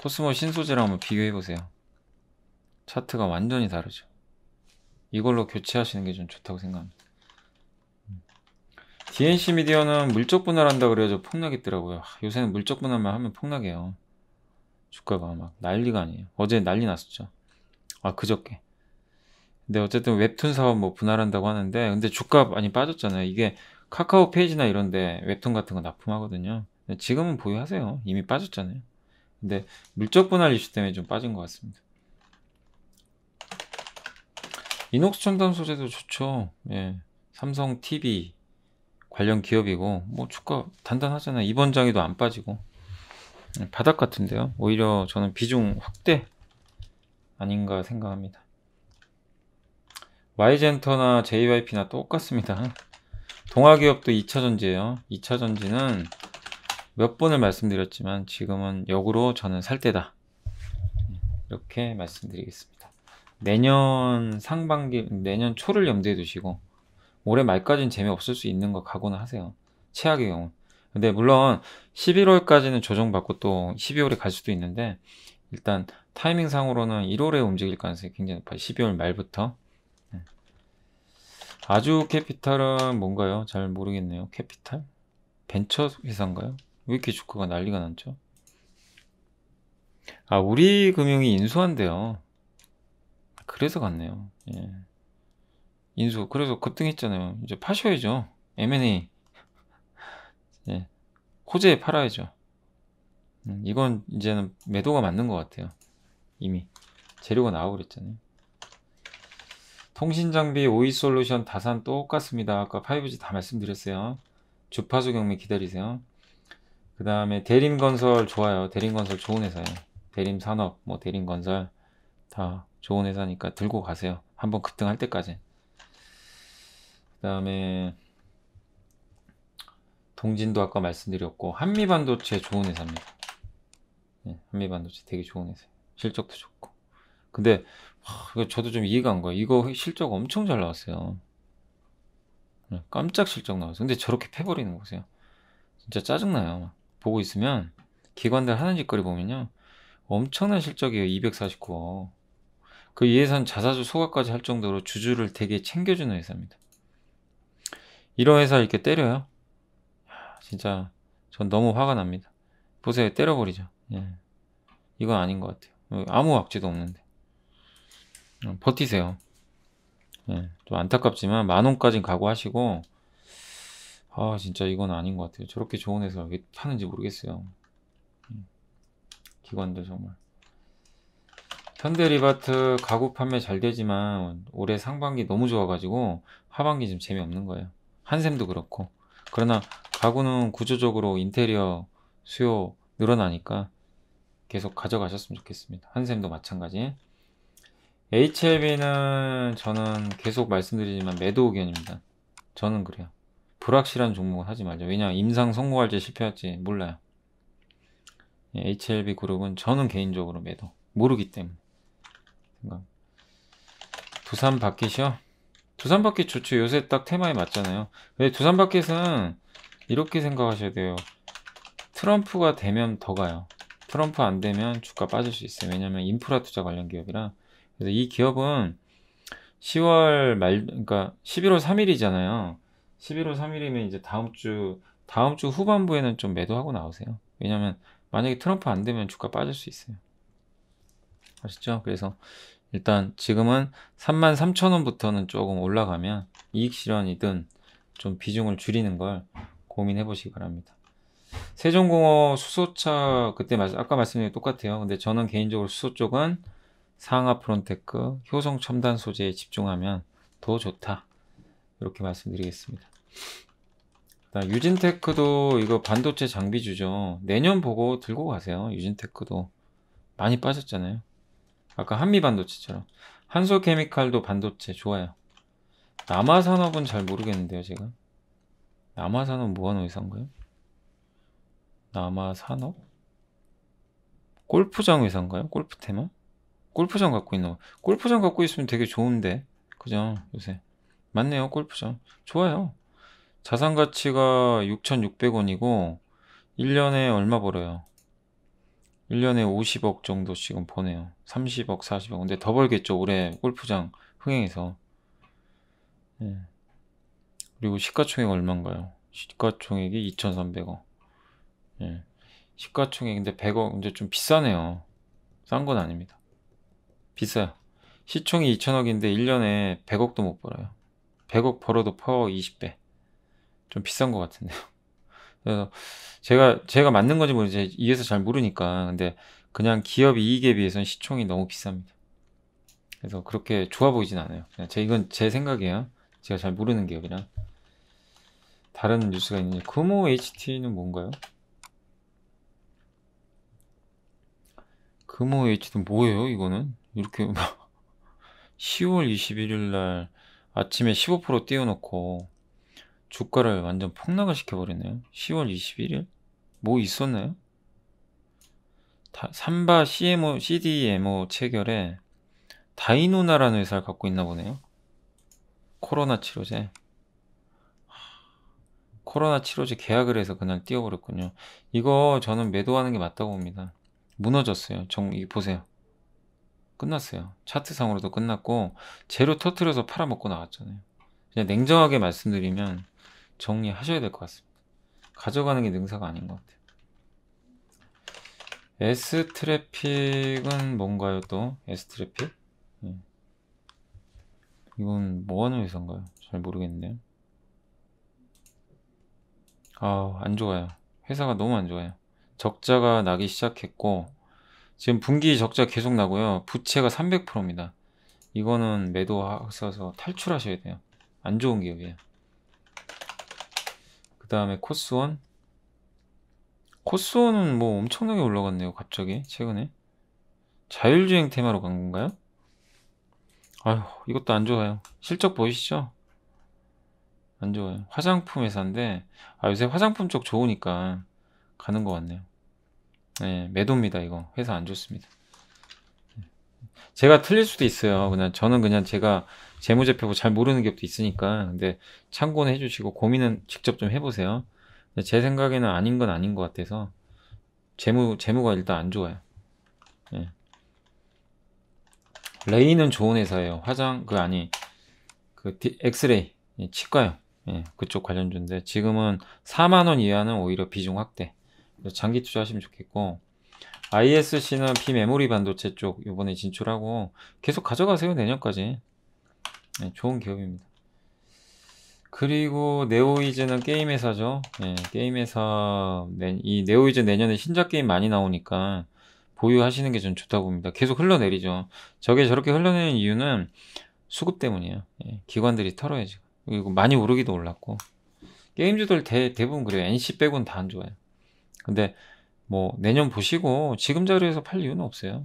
코스모 신소재랑 한번 비교해보세요. 차트가 완전히 다르죠. 이걸로 교체하시는 게 좀 좋다고 생각합니다. 음. DNC 미디어는 물적 분할한다 그래야죠 폭락했더라고요. 요새는 물적 분할만 하면 폭락해요. 주가가 막 난리가 아니에요. 어제 난리 났었죠. 아 그저께. 근데 어쨌든 웹툰 사업 뭐 분할한다고 하는데 근데 주가 많이 빠졌잖아요. 이게 카카오 페이지나 이런데 웹툰 같은 거 납품하거든요. 지금은 보유하세요. 이미 빠졌잖아요. 근데 물적 분할 이슈 때문에 좀 빠진 것 같습니다. 이녹스 첨단 소재도 좋죠. 예. 삼성 TV 관련 기업이고 뭐 주가 단단하잖아요. 이번 장에도 안 빠지고 예, 바닥 같은데요. 오히려 저는 비중 확대 아닌가 생각합니다. y 이젠터나 JYP나 똑같습니다. 동아기업도 2차전지예요. 2차전지는 몇 번을 말씀드렸지만 지금은 역으로 저는 살 때다. 이렇게 말씀드리겠습니다. 내년 상반기, 내년 초를 염두에 두시고 올해 말까지는 재미없을 수 있는 거 각오는 하세요. 최악의 경우. 근데 물론 11월까지는 조정받고 또 12월에 갈 수도 있는데 일단 타이밍상으로는 1월에 움직일 가능성이 굉장히 높아요. 12월 말부터 아주 캐피탈은 뭔가요? 잘 모르겠네요. 캐피탈? 벤처 회사인가요? 왜 이렇게 주가가 난리가 났죠? 아, 우리 금융이 인수한대요. 그래서 갔네요. 예. 인수. 그래서 급등했잖아요. 이제 파셔야죠. M&A. 예. 호재에 팔아야죠. 음, 이건 이제는 매도가 맞는 것 같아요. 이미. 재료가 나오고 그랬잖아요. 통신장비 오이솔루션 다산 똑같습니다. 아까 5G 다 말씀드렸어요. 주파수 경매 기다리세요. 그 다음에 대림건설 좋아요. 대림건설 좋은 회사예요. 대림산업, 뭐 대림건설 다 좋은 회사니까 들고 가세요. 한번 급등할 때까지. 그 다음에 동진도 아까 말씀드렸고 한미반도체 좋은 회사입니다. 네, 한미반도체 되게 좋은 회사. 실적도 좋고. 근데 저도 좀 이해가 안 가요. 이거 실적 엄청 잘 나왔어요. 네, 깜짝 실적 나왔어요. 근데 저렇게 패버리는 거 보세요. 진짜 짜증나요. 보고 있으면 기관들 하는 짓거리 보면요. 엄청난 실적이에요. 249억. 그 예산 자사주 소각까지 할 정도로 주주를 되게 챙겨주는 회사입니다. 이런 회사 이렇게 때려요? 진짜 전 너무 화가 납니다. 보세요. 때려버리죠. 예. 이건 아닌 것 같아요. 아무 악재도 없는데. 어, 버티세요. 네, 좀 안타깝지만 만원까진 각오하시고 아 진짜 이건 아닌 것 같아요. 저렇게 좋은 회사 왜 파는지 모르겠어요. 예, 기관들 정말 현대리바트 가구 판매 잘 되지만 올해 상반기 너무 좋아가지고 하반기 좀 재미없는 거예요. 한샘도 그렇고 그러나 가구는 구조적으로 인테리어 수요 늘어나니까 계속 가져가셨으면 좋겠습니다. 한샘도 마찬가지. HLB는 저는 계속 말씀드리지만 매도 의견입니다. 저는 그래요. 불확실한 종목은 하지 말자. 왜냐 임상 성공할지 실패할지 몰라요. 예, HLB 그룹은 저는 개인적으로 매도. 모르기 때문에. 두산 바켓시요 두산 바켓 좋죠. 요새 딱 테마에 맞잖아요. 근데 두산 바켓는 이렇게 생각하셔야 돼요. 트럼프가 되면 더 가요. 트럼프 안 되면 주가 빠질 수 있어요. 왜냐면 인프라 투자 관련 기업이라 그래서 이 기업은 10월 말, 그러니까 11월 3일이잖아요. 11월 3일이면 이제 다음 주, 다음 주 후반부에는 좀 매도하고 나오세요. 왜냐면 만약에 트럼프 안 되면 주가 빠질 수 있어요. 아시죠? 그래서 일단 지금은 33,000원부터는 조금 올라가면 이익 실현이든 좀 비중을 줄이는 걸 고민해 보시기 바랍니다. 세종공업 수소차 그때 아까 말씀드린 똑같아요. 근데 저는 개인적으로 수소 쪽은 상하 프론테크 효성 첨단 소재에 집중하면 더 좋다 이렇게 말씀드리겠습니다 유진테크도 이거 반도체 장비주죠 내년 보고 들고 가세요 유진테크도 많이 빠졌잖아요 아까 한미반도체처럼 한솔케미칼도 반도체 좋아요 남아산업은 잘 모르겠는데요 제가 남아산업 뭐하는회사인가요 남아산업? 골프장 회사인가요? 골프 테마? 골프장 갖고 있나 골프장 갖고 있으면 되게 좋은데. 그죠? 요새. 맞네요. 골프장. 좋아요. 자산 가치가 6,600원이고 1년에 얼마 벌어요? 1년에 50억 정도 지금 버네요. 30억, 40억. 근데 더 벌겠죠. 올해 골프장 흥행해서. 네. 그리고 시가총액 얼마인가요? 시가총액이 2,300억. 네. 예. 시가총액 인데 100억 근데 좀 비싸네요. 싼 건 아닙니다. 비싸요. 시총이 2천억인데 1년에 100억도 못 벌어요. 100억 벌어도 퍼 20배. 좀 비싼 것 같은데요. 그래서 제가 제가 맞는 건지 모르겠어 이에서 잘 모르니까. 근데 그냥 기업 이익에 비해서는 시총이 너무 비쌉니다. 그래서 그렇게 좋아 보이진 않아요. 제 이건 제 생각이에요. 제가 잘 모르는 기업이랑 다른 뉴스가 있는데 금호 HT는 뭔가요? 금호 H는 t 뭐예요? 이거는 이렇게 10월 21일 날 아침에 15% 띄워놓고 주가를 완전 폭락을 시켜버리네요. 10월 21일? 뭐 있었나요? 삼바 CMO, CDMO 체결에 다이노나라는 회사를 갖고 있나 보네요. 코로나 치료제. 코로나 치료제 계약을 해서 그날 뛰어버렸군요. 이거 저는 매도하는 게 맞다고 봅니다. 무너졌어요. 정, 이 보세요. 끝났어요. 차트상으로도 끝났고 재료 터트려서 팔아먹고 나왔잖아요. 그냥 냉정하게 말씀드리면 정리하셔야 될 것 같습니다. 가져가는 게 능사가 아닌 것 같아요. S 트래픽은 뭔가요 또? S 트래픽? 예. 이건 뭐하는 회사인가요? 잘 모르겠네요. 아, 안 좋아요. 회사가 너무 안 좋아요. 적자가 나기 시작했고 지금 분기 적자 계속 나고요. 부채가 300%입니다. 이거는 매도하셔서 탈출하셔야 돼요. 안 좋은 기업이에요. 그 다음에 코스원. 코스원은 뭐 엄청나게 올라갔네요. 갑자기 최근에. 자율주행 테마로 간 건가요? 아휴 이것도 안 좋아요. 실적 보이시죠? 안 좋아요. 화장품 회사인데 아 요새 화장품 쪽 좋으니까 가는 것 같네요. 네, 매도입니다 이거 회사 안 좋습니다 제가 틀릴 수도 있어요 그냥 저는 그냥 제가 재무제표고 잘 모르는 게 있으니까 근데 참고는 해주시고 고민은 직접 좀 해보세요 제 생각에는 아닌 건 아닌 것 같아서 재무, 재무가 일단 안 좋아요 네. 레이는 좋은 회사예요 화장 그 아니 그 디, 엑스레이 예, 치과요 예, 그쪽 관련주인데 지금은 4만원 이하는 오히려 비중 확대 장기 투자하시면 좋겠고 i s c 는 비메모리 반도체 쪽 이번에 진출하고 계속 가져가세요 내년까지 네, 좋은 기업입니다 그리고 네오이즈는 게임 회사죠 네, 게임 회사 이 네오이즈 내년에 신작 게임 많이 나오니까 보유하시는 게전 좋다고 봅니다 계속 흘러내리죠 저게 저렇게 흘러내는 이유는 수급 때문이에요 네, 기관들이 털어야지 그리고 많이 오르기도 올랐고 게임주들 대, 대부분 그래요 NC 빼곤 다안 좋아요 근데 뭐 내년 보시고 지금 자리에서 팔 이유는 없어요.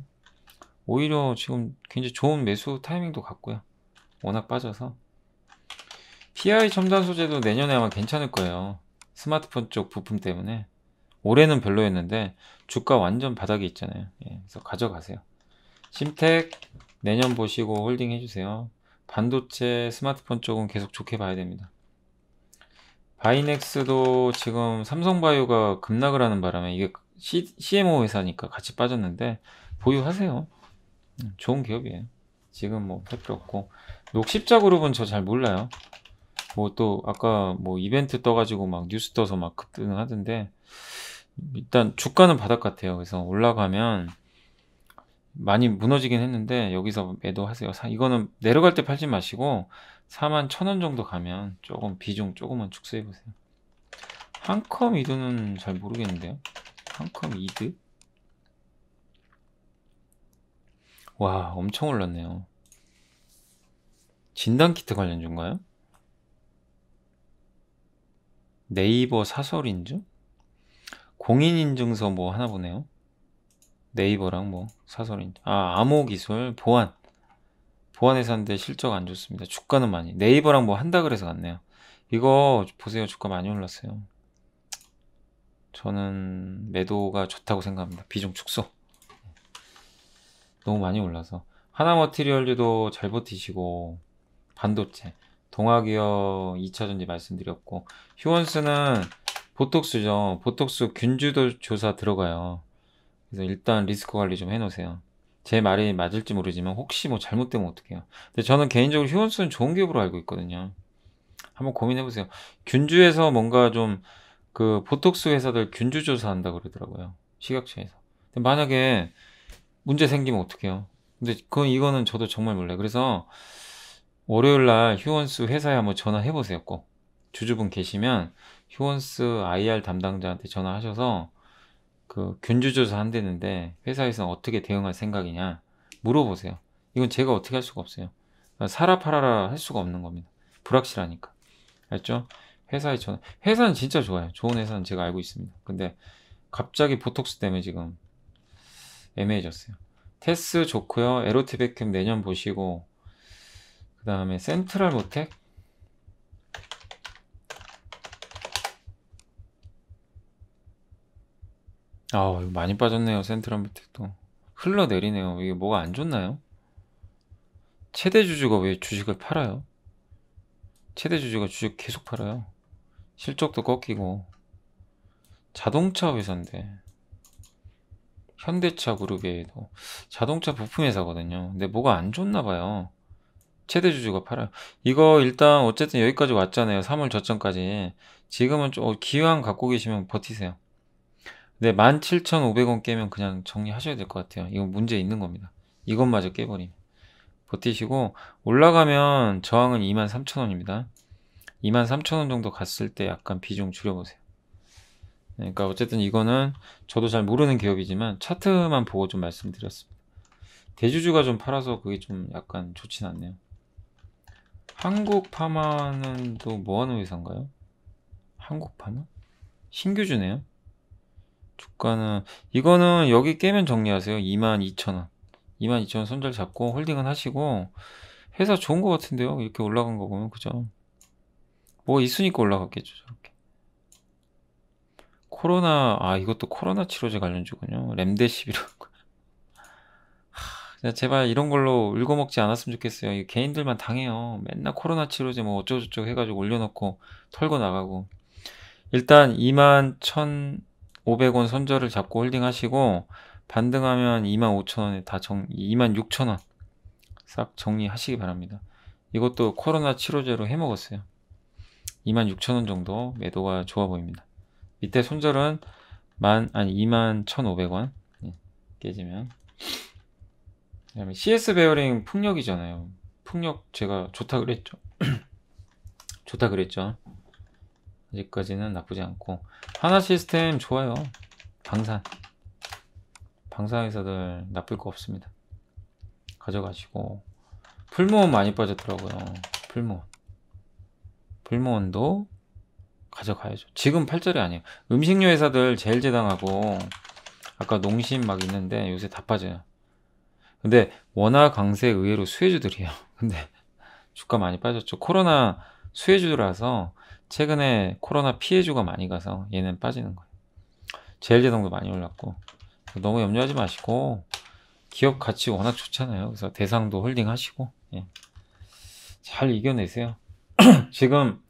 오히려 지금 굉장히 좋은 매수 타이밍도 같고요. 워낙 빠져서. PI 첨단 소재도 내년에 아마 괜찮을 거예요. 스마트폰 쪽 부품 때문에. 올해는 별로였는데 주가 완전 바닥에 있잖아요. 예, 그래서 가져가세요. 심텍 내년 보시고 홀딩 해주세요. 반도체 스마트폰 쪽은 계속 좋게 봐야 됩니다. 바이넥스도 지금 삼성바이오가 급락을 하는 바람에 이게 C, CMO 회사니까 같이 빠졌는데 보유하세요. 음, 좋은 기업이에요. 지금 뭐할 필요 없고 녹십자 그룹은 저 잘 몰라요. 뭐 또 아까 뭐 이벤트 떠가지고 막 뉴스 떠서 막 급등하던데 일단 주가는 바닥 같아요. 그래서 올라가면 많이 무너지긴 했는데 여기서 매도하세요. 사, 이거는 내려갈 때 팔지 마시고 4만 1,000원 정도 가면 조금 비중 조금만 축소해 보세요. 한컴 이드는 잘 모르겠는데요. 한컴 이드? 와 엄청 올랐네요. 진단키트 관련주인가요? 네이버 사설인증? 공인인증서 뭐 하나 보네요. 네이버랑 뭐 사설인 아 암호기술 보안 보안 회사인데 실적 안 좋습니다 주가는 많이 네이버랑 뭐 한다 그래서 갔네요 이거 보세요 주가 많이 올랐어요 저는 매도가 좋다고 생각합니다 비중 축소 너무 많이 올라서 하나머티리얼류도 잘 버티시고 반도체 동아기어 2차전지 말씀드렸고 휴원스는 보톡스죠 보톡스 균주도 조사 들어가요 그래서 일단 리스크 관리 좀 해놓으세요. 제 말이 맞을지 모르지만 혹시 뭐 잘못되면 어떡해요. 근데 저는 개인적으로 휴원수는 좋은 기업으로 알고 있거든요. 한번 고민해보세요. 균주에서 뭔가 좀 그 보톡스 회사들 균주 조사한다 그러더라고요. 식약처에서. 근데 만약에 문제 생기면 어떡해요. 근데 그건 이거는 저도 정말 몰라요. 그래서 월요일 날 휴원수 회사에 한번 전화해보세요. 꼭. 주주분 계시면 휴원스 IR 담당자한테 전화하셔서 그 균주조사 한다는데 회사에서는 어떻게 대응할 생각이냐 물어보세요. 이건 제가 어떻게 할 수가 없어요. 사라 팔아라 할 수가 없는 겁니다. 불확실하니까. 알죠? 회사에 전 회사는 진짜 좋아요. 좋은 회사는 제가 알고 있습니다. 근데 갑자기 보톡스 때문에 지금 애매해졌어요. 테스 좋고요. 에로티 백캠 내년 보시고 그 다음에 센트럴 모텍 아 많이 빠졌네요 센트럴 밑에 또 흘러내리네요 이게 뭐가 안 좋나요? 최대 주주가 왜 주식을 팔아요? 최대 주주가 주식 계속 팔아요 실적도 꺾이고 자동차 회사인데 현대차 그룹에도 자동차 부품 회사거든요 근데 뭐가 안 좋나 봐요 최대 주주가 팔아요 이거 일단 어쨌든 여기까지 왔잖아요 3월 저점까지 지금은 좀 어, 기왕 갖고 계시면 버티세요 네, 17,500원 깨면 그냥 정리하셔야 될 것 같아요. 이건 문제 있는 겁니다. 이것마저 깨버리 버티시고 올라가면 저항은 23,000원입니다. 23,000원 정도 갔을 때 약간 비중 줄여보세요. 네, 그러니까 어쨌든 이거는 저도 잘 모르는 기업이지만 차트만 보고 좀 말씀드렸습니다. 대주주가 좀 팔아서 그게 좀 약간 좋진 않네요. 한국 파마는 또 뭐하는 회사인가요? 한국 파마? 신규주네요. 주가는 이거는 여기 깨면 정리하세요. 22,000원. 22,000원 손절 잡고 홀딩은 하시고 회사 좋은 것 같은데요. 이렇게 올라간 거 보면 그죠? 뭐 있으니까 올라갔겠죠. 저렇게. 코로나 아 이것도 코로나 치료제 관련주군요. 램데시비라고. 제발 이런 걸로 읽어먹지 않았으면 좋겠어요. 개인들만 당해요. 맨날 코로나 치료제 뭐 어쩌고저쩌고 해가지고 올려놓고 털고 나가고. 일단 21,000 500원 손절을 잡고 홀딩하시고 반등하면 25,000원에 다 정, 26,000원 싹 정리하시기 바랍니다. 이것도 코로나 치료제로 해먹었어요. 26,000원 정도 매도가 좋아 보입니다. 밑에 손절은 만, 아니 21,500원 예, 깨지면 그 다음에 CS 베어링 풍력이잖아요. 풍력 제가 좋다 그랬죠. 좋다 그랬죠. 아직까지는 나쁘지 않고 하나 시스템 좋아요 방산 방산 회사들 나쁠 거 없습니다 가져가시고 풀무원 많이 빠졌더라고요 풀무원풀무원도 가져가야죠 지금 8절이 아니에요 음식료 회사들 제일 재당하고 아까 농심 막 있는데 요새 다 빠져요 근데 원화 강세 의외로 수혜주들이에요 근데 주가 많이 빠졌죠 코로나 수혜주라서 최근에 코로나 피해주가 많이 가서 얘는 빠지는 거예요. 제일제당도 많이 올랐고 너무 염려하지 마시고 기업 가치 워낙 좋잖아요. 그래서 대상도 홀딩 하시고 예. 잘 이겨내세요. 지금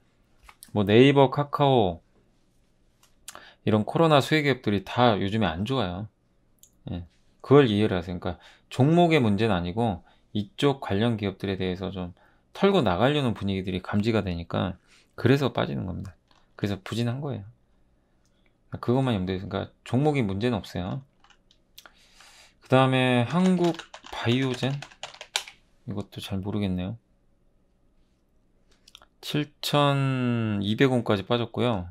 뭐 네이버, 카카오 이런 코로나 수혜기업들이 다 요즘에 안 좋아요. 예. 그걸 이해를 하세요. 그러니까 종목의 문제는 아니고 이쪽 관련 기업들에 대해서 좀 털고 나가려는 분위기들이 감지가 되니까 그래서 빠지는 겁니다. 그래서 부진한 거예요. 그것만 염두에 그러니까 종목이 문제는 없어요. 그 다음에 한국 바이오젠 이것도 잘 모르겠네요. 7,200원까지 빠졌고요.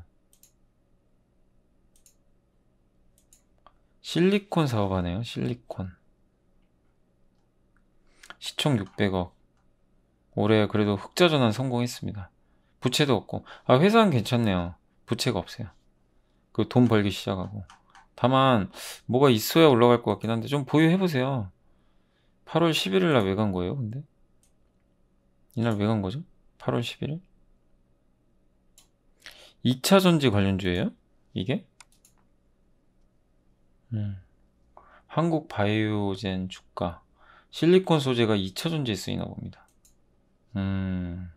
실리콘 사업하네요. 실리콘. 시총 600억. 올해 그래도 흑자 전환 성공했습니다. 부채도 없고 아 회사는 괜찮네요 부채가 없어요 그 돈 벌기 시작하고 다만 뭐가 있어야 올라갈 것 같긴 한데 좀 보유해 보세요 8월 11일 날 왜 간 거예요 근데 이날 왜 간 거죠 8월 11일 2차 전지 관련주예요 이게 음. 한국 바이오젠 주가 실리콘 소재가 2차 전지에 쓰이나 봅니다 음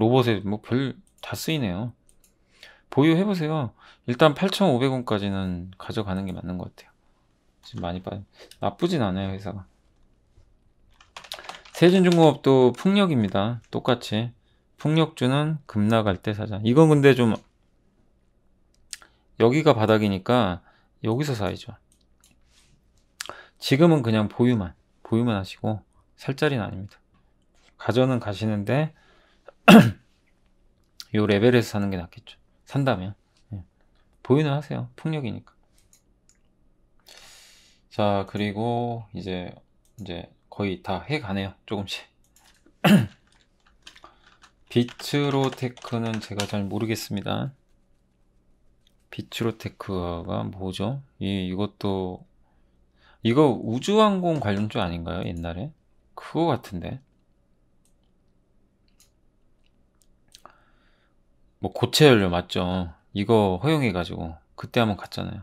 로봇에 뭐 별 다 쓰이네요. 보유해보세요. 일단 8,500원까지는 가져가는 게 맞는 것 같아요. 지금 많이 빠 나쁘진 않아요, 회사가. 세진중공업도 풍력입니다. 똑같이. 풍력주는 급나갈때 사자. 이건 근데 좀 여기가 바닥이니까 여기서 사야죠. 지금은 그냥 보유만, 보유만 하시고 살 자리는 아닙니다. 가져는 가시는데 요 레벨에서 사는 게 낫겠죠. 산다면. 예. 보이는 하세요. 폭력이니까. 자, 그리고 이제 이제 거의 다 해 가네요. 조금씩. 비츠로테크는 제가 잘 모르겠습니다. 비츠로테크가 뭐죠? 이 이것도 이거 우주항공 관련 주 아닌가요? 옛날에? 그거 같은데. 뭐 고체 연료 맞죠? 이거 허용해가지고 그때 한번 갔잖아요.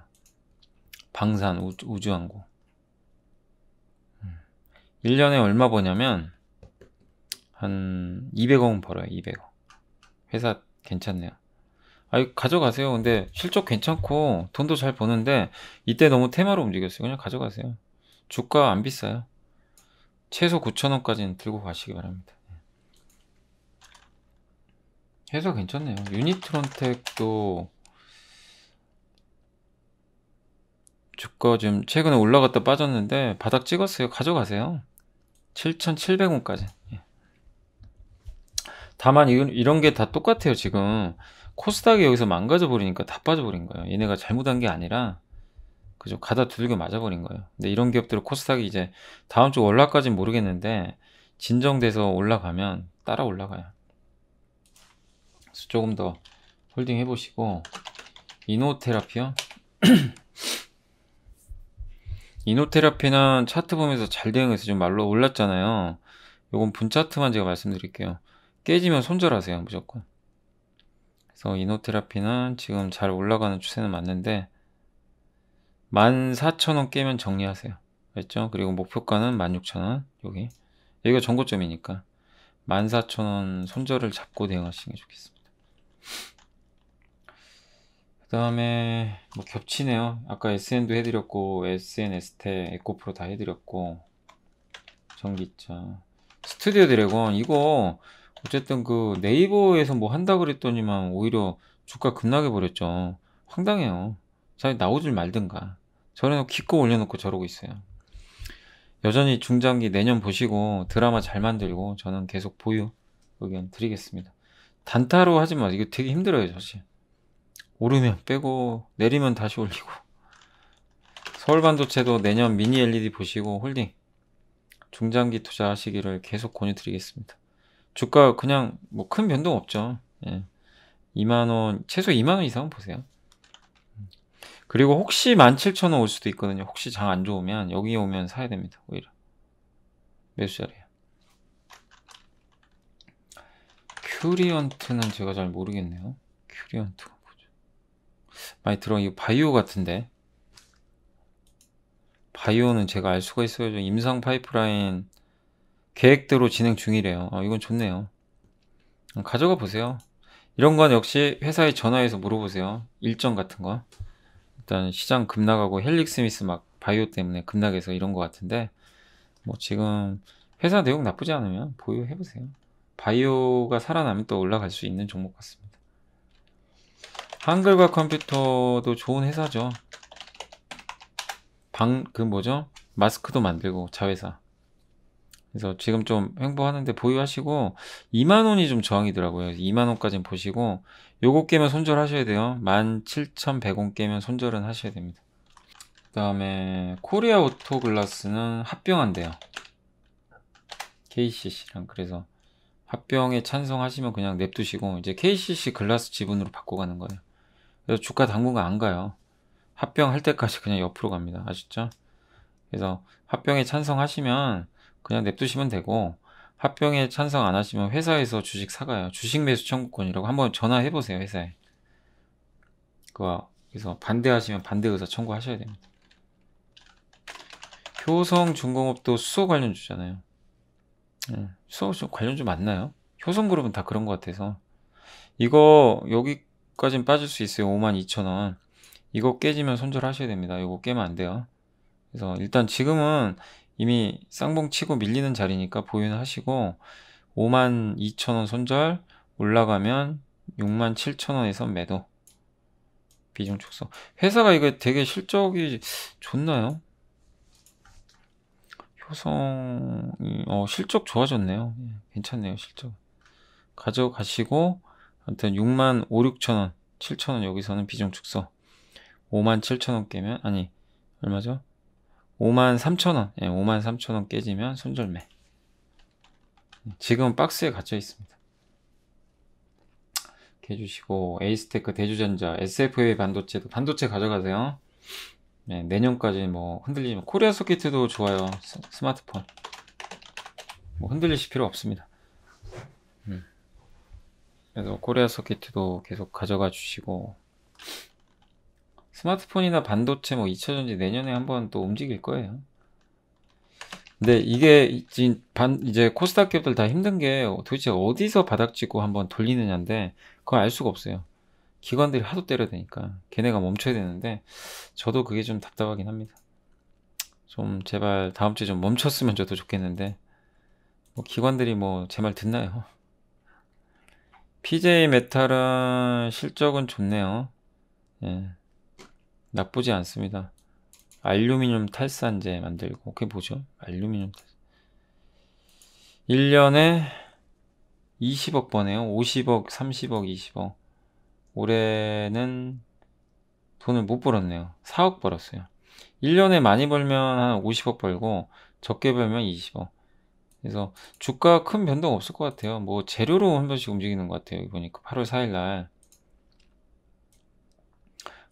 방산 우주, 항공 음. 1년에 얼마 버냐면 한 200억은 벌어요. 200억. 회사 괜찮네요. 아, 이 가져가세요. 근데 실적 괜찮고 돈도 잘 버는데 이때 너무 테마로 움직였어요. 그냥 가져가세요. 주가 안 비싸요. 최소 9천원까지는 들고 가시기 바랍니다. 해서 괜찮네요. 유니트론텍도 주가 지금 최근에 올라갔다 빠졌는데 바닥 찍었어요. 가져가세요. 7,700원까지. 예. 다만 이런 게 다 똑같아요. 지금 코스닥이 여기서 망가져 버리니까 다 빠져 버린 거예요. 얘네가 잘못한 게 아니라 그죠? 가다 두들겨 맞아 버린 거예요. 근데 이런 기업들은 코스닥이 이제 다음 주 월락까지는 모르겠는데 진정돼서 올라가면 따라 올라가요. 조금 더 홀딩 해보시고 이노테라피요? 이노테라피는 차트 보면서 잘 대응해서 지금 말로 올랐잖아요 요건 분차트만 제가 말씀드릴게요 깨지면 손절하세요 무조건 그래서 이노테라피는 지금 잘 올라가는 추세는 맞는데 14,000원 깨면 정리하세요 알죠? 그리고 목표가는 16,000원 여기 여기가 전고점이니까 14,000원 손절을 잡고 대응하시는 게 좋겠습니다 그 다음에 뭐 겹치네요 아까 SN도 해드렸고 SN, ST, 테 에코프로 다 해드렸고 전기차 스튜디오 드래곤 이거 어쨌든 그 네이버에서 뭐 한다 그랬더니만 오히려 주가 급락해 버렸죠 황당해요 자기 나오질 말든가 저래놓고 기껏 올려놓고 저러고 있어요 여전히 중장기 내년 보시고 드라마 잘 만들고 저는 계속 보유 의견 드리겠습니다 단타로 하지 마. 이거 되게 힘들어요, 사실. 오르면 빼고 내리면 다시 올리고. 서울 반도체도 내년 미니 LED 보시고 홀딩 중장기 투자하시기를 계속 권유드리겠습니다. 주가 그냥 뭐 큰 변동 없죠. 예. 2만원, 최소 2만원 이상은 보세요. 그리고 혹시 17,000원 올 수도 있거든요. 혹시 장 안 좋으면 여기 오면 사야 됩니다. 오히려. 매수 자리에. 큐리언트는 제가 잘 모르겠네요. 큐리언트가 뭐죠? 많이 들어 이 바이오 같은데 바이오는 제가 알 수가 있어요 임상 파이프라인 계획대로 진행 중이래요. 아, 이건 좋네요. 가져가 보세요. 이런 건 역시 회사에 전화해서 물어보세요. 일정 같은 거. 일단 시장 급락하고 헬릭 스미스 막 바이오 때문에 급락해서 이런 거 같은데 뭐 지금 회사 내용 나쁘지 않으면 보유해 보세요. 바이오가 살아나면 또 올라갈 수 있는 종목 같습니다. 한글과 컴퓨터도 좋은 회사죠. 방, 그 뭐죠? 마스크도 만들고, 자회사. 그래서 지금 좀 횡보하는데 보유하시고, 2만원이 좀 저항이더라고요. 2만원까지는 보시고, 요거 깨면 손절하셔야 돼요. 17,100원 깨면 손절은 하셔야 됩니다. 그 다음에, 코리아 오토글라스는 합병한대요. KCC랑. 그래서, 합병에 찬성하시면 그냥 냅두시고 이제 KCC 글라스 지분으로 바꿔가는 거예요. 그래서 주가 당분간 안 가요. 합병할 때까지 그냥 옆으로 갑니다. 아셨죠? 그래서 합병에 찬성하시면 그냥 냅두시면 되고 합병에 찬성 안 하시면 회사에서 주식 사가요. 주식 매수 청구권이라고 한번 전화해 보세요 회사에. 그거 래서 반대하시면 반대 의사 청구하셔야 됩니다. 효성 중공업도 수소 관련 주잖아요. 예. 수업이 관련 좀 많나요? 효성그룹은 다 그런 것 같아서 이거 여기까진 빠질 수 있어요 52,000원 이거 깨지면 손절하셔야 됩니다 이거 깨면 안 돼요 그래서 일단 지금은 이미 쌍봉 치고 밀리는 자리니까 보유 하시고 52,000원 손절 올라가면 67,000원에서 매도 비중 축소 회사가 이거 되게 실적이 좋나요? 효성이 어, 실적 좋아졌네요. 예, 괜찮네요, 실적. 가져가시고 아무튼 6만 5, 6천 원, 7천 원 여기서는 비중 축소. 5만 7천 원 깨면 아니 얼마죠? 5만 3천 원, 예, 5만 3천 원 깨지면 손절매. 예, 지금 박스에 갇혀 있습니다. 해주시고 에이스테크 대주전자 SFA 반도체도 반도체 가져가세요. 네, 내년까지 뭐 흔들리지 코리아 소켓도 좋아요 스, 마트폰뭐 흔들리실 필요 없습니다 음. 그래서 코리아 소켓도 계속 가져가 주시고 스마트폰이나 반도체 뭐 2차전지 내년에 한번 또 움직일 거예요 근데 이게 반, 이제 코스닥 기업들 다 힘든 게 도대체 어디서 바닥 찍고 한번 돌리느냐인데 그걸 알 수가 없어요 기관들이 하도 때려대니까 걔네가 멈춰야 되는데 저도 그게 좀 답답하긴 합니다. 좀 제발 다음 주에 좀 멈췄으면 저도 좋겠는데 뭐 기관들이 뭐 제 말 듣나요? PJ 메탈은 실적은 좋네요. 예. 나쁘지 않습니다. 알루미늄 탈산제 만들고 그게 뭐죠? 알루미늄 탈산 1년에 20억 번에요 50억, 30억, 20억. 올해는 돈을 못 벌었네요. 4억 벌었어요. 1년에 많이 벌면 한 50억 벌고 적게 벌면 20억. 그래서 주가 큰 변동 없을 것 같아요. 뭐 재료로 한 번씩 움직이는 것 같아요. 보니까 8월 4일 날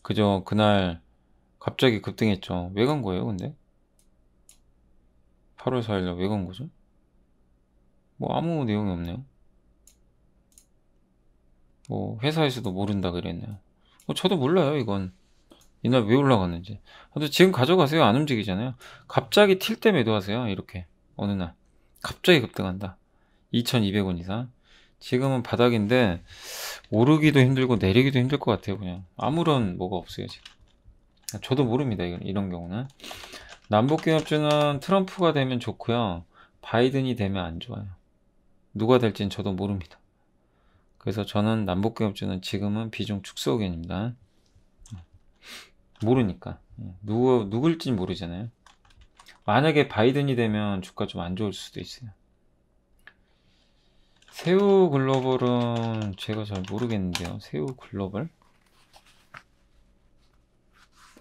그죠 그날 갑자기 급등했죠. 왜 간 거예요, 근데? 8월 4일 날왜 간 거죠? 뭐 아무 내용이 없네요. 뭐 회사에서도 모른다 그랬네요. 뭐 저도 몰라요 이건 이날 왜 올라갔는지. 근데 지금 가져가세요 안 움직이잖아요. 갑자기 틸때 매도하세요 이렇게 어느 날 갑자기 급등한다. 2,200원 이상. 지금은 바닥인데 오르기도 힘들고 내리기도 힘들 것 같아요 그냥 아무런 뭐가 없어요 지금. 저도 모릅니다 이런, 이런 경우는. 남북경협주는 트럼프가 되면 좋고요 바이든이 되면 안 좋아요. 누가 될지는 저도 모릅니다. 그래서 저는 남북기업주는 지금은 비중 축소 의견입니다. 모르니까. 예. 누구, 누굴진 모르잖아요. 만약에 바이든이 되면 주가 좀 안 좋을 수도 있어요. 새우 글로벌은 제가 잘 모르겠는데요. 새우 글로벌?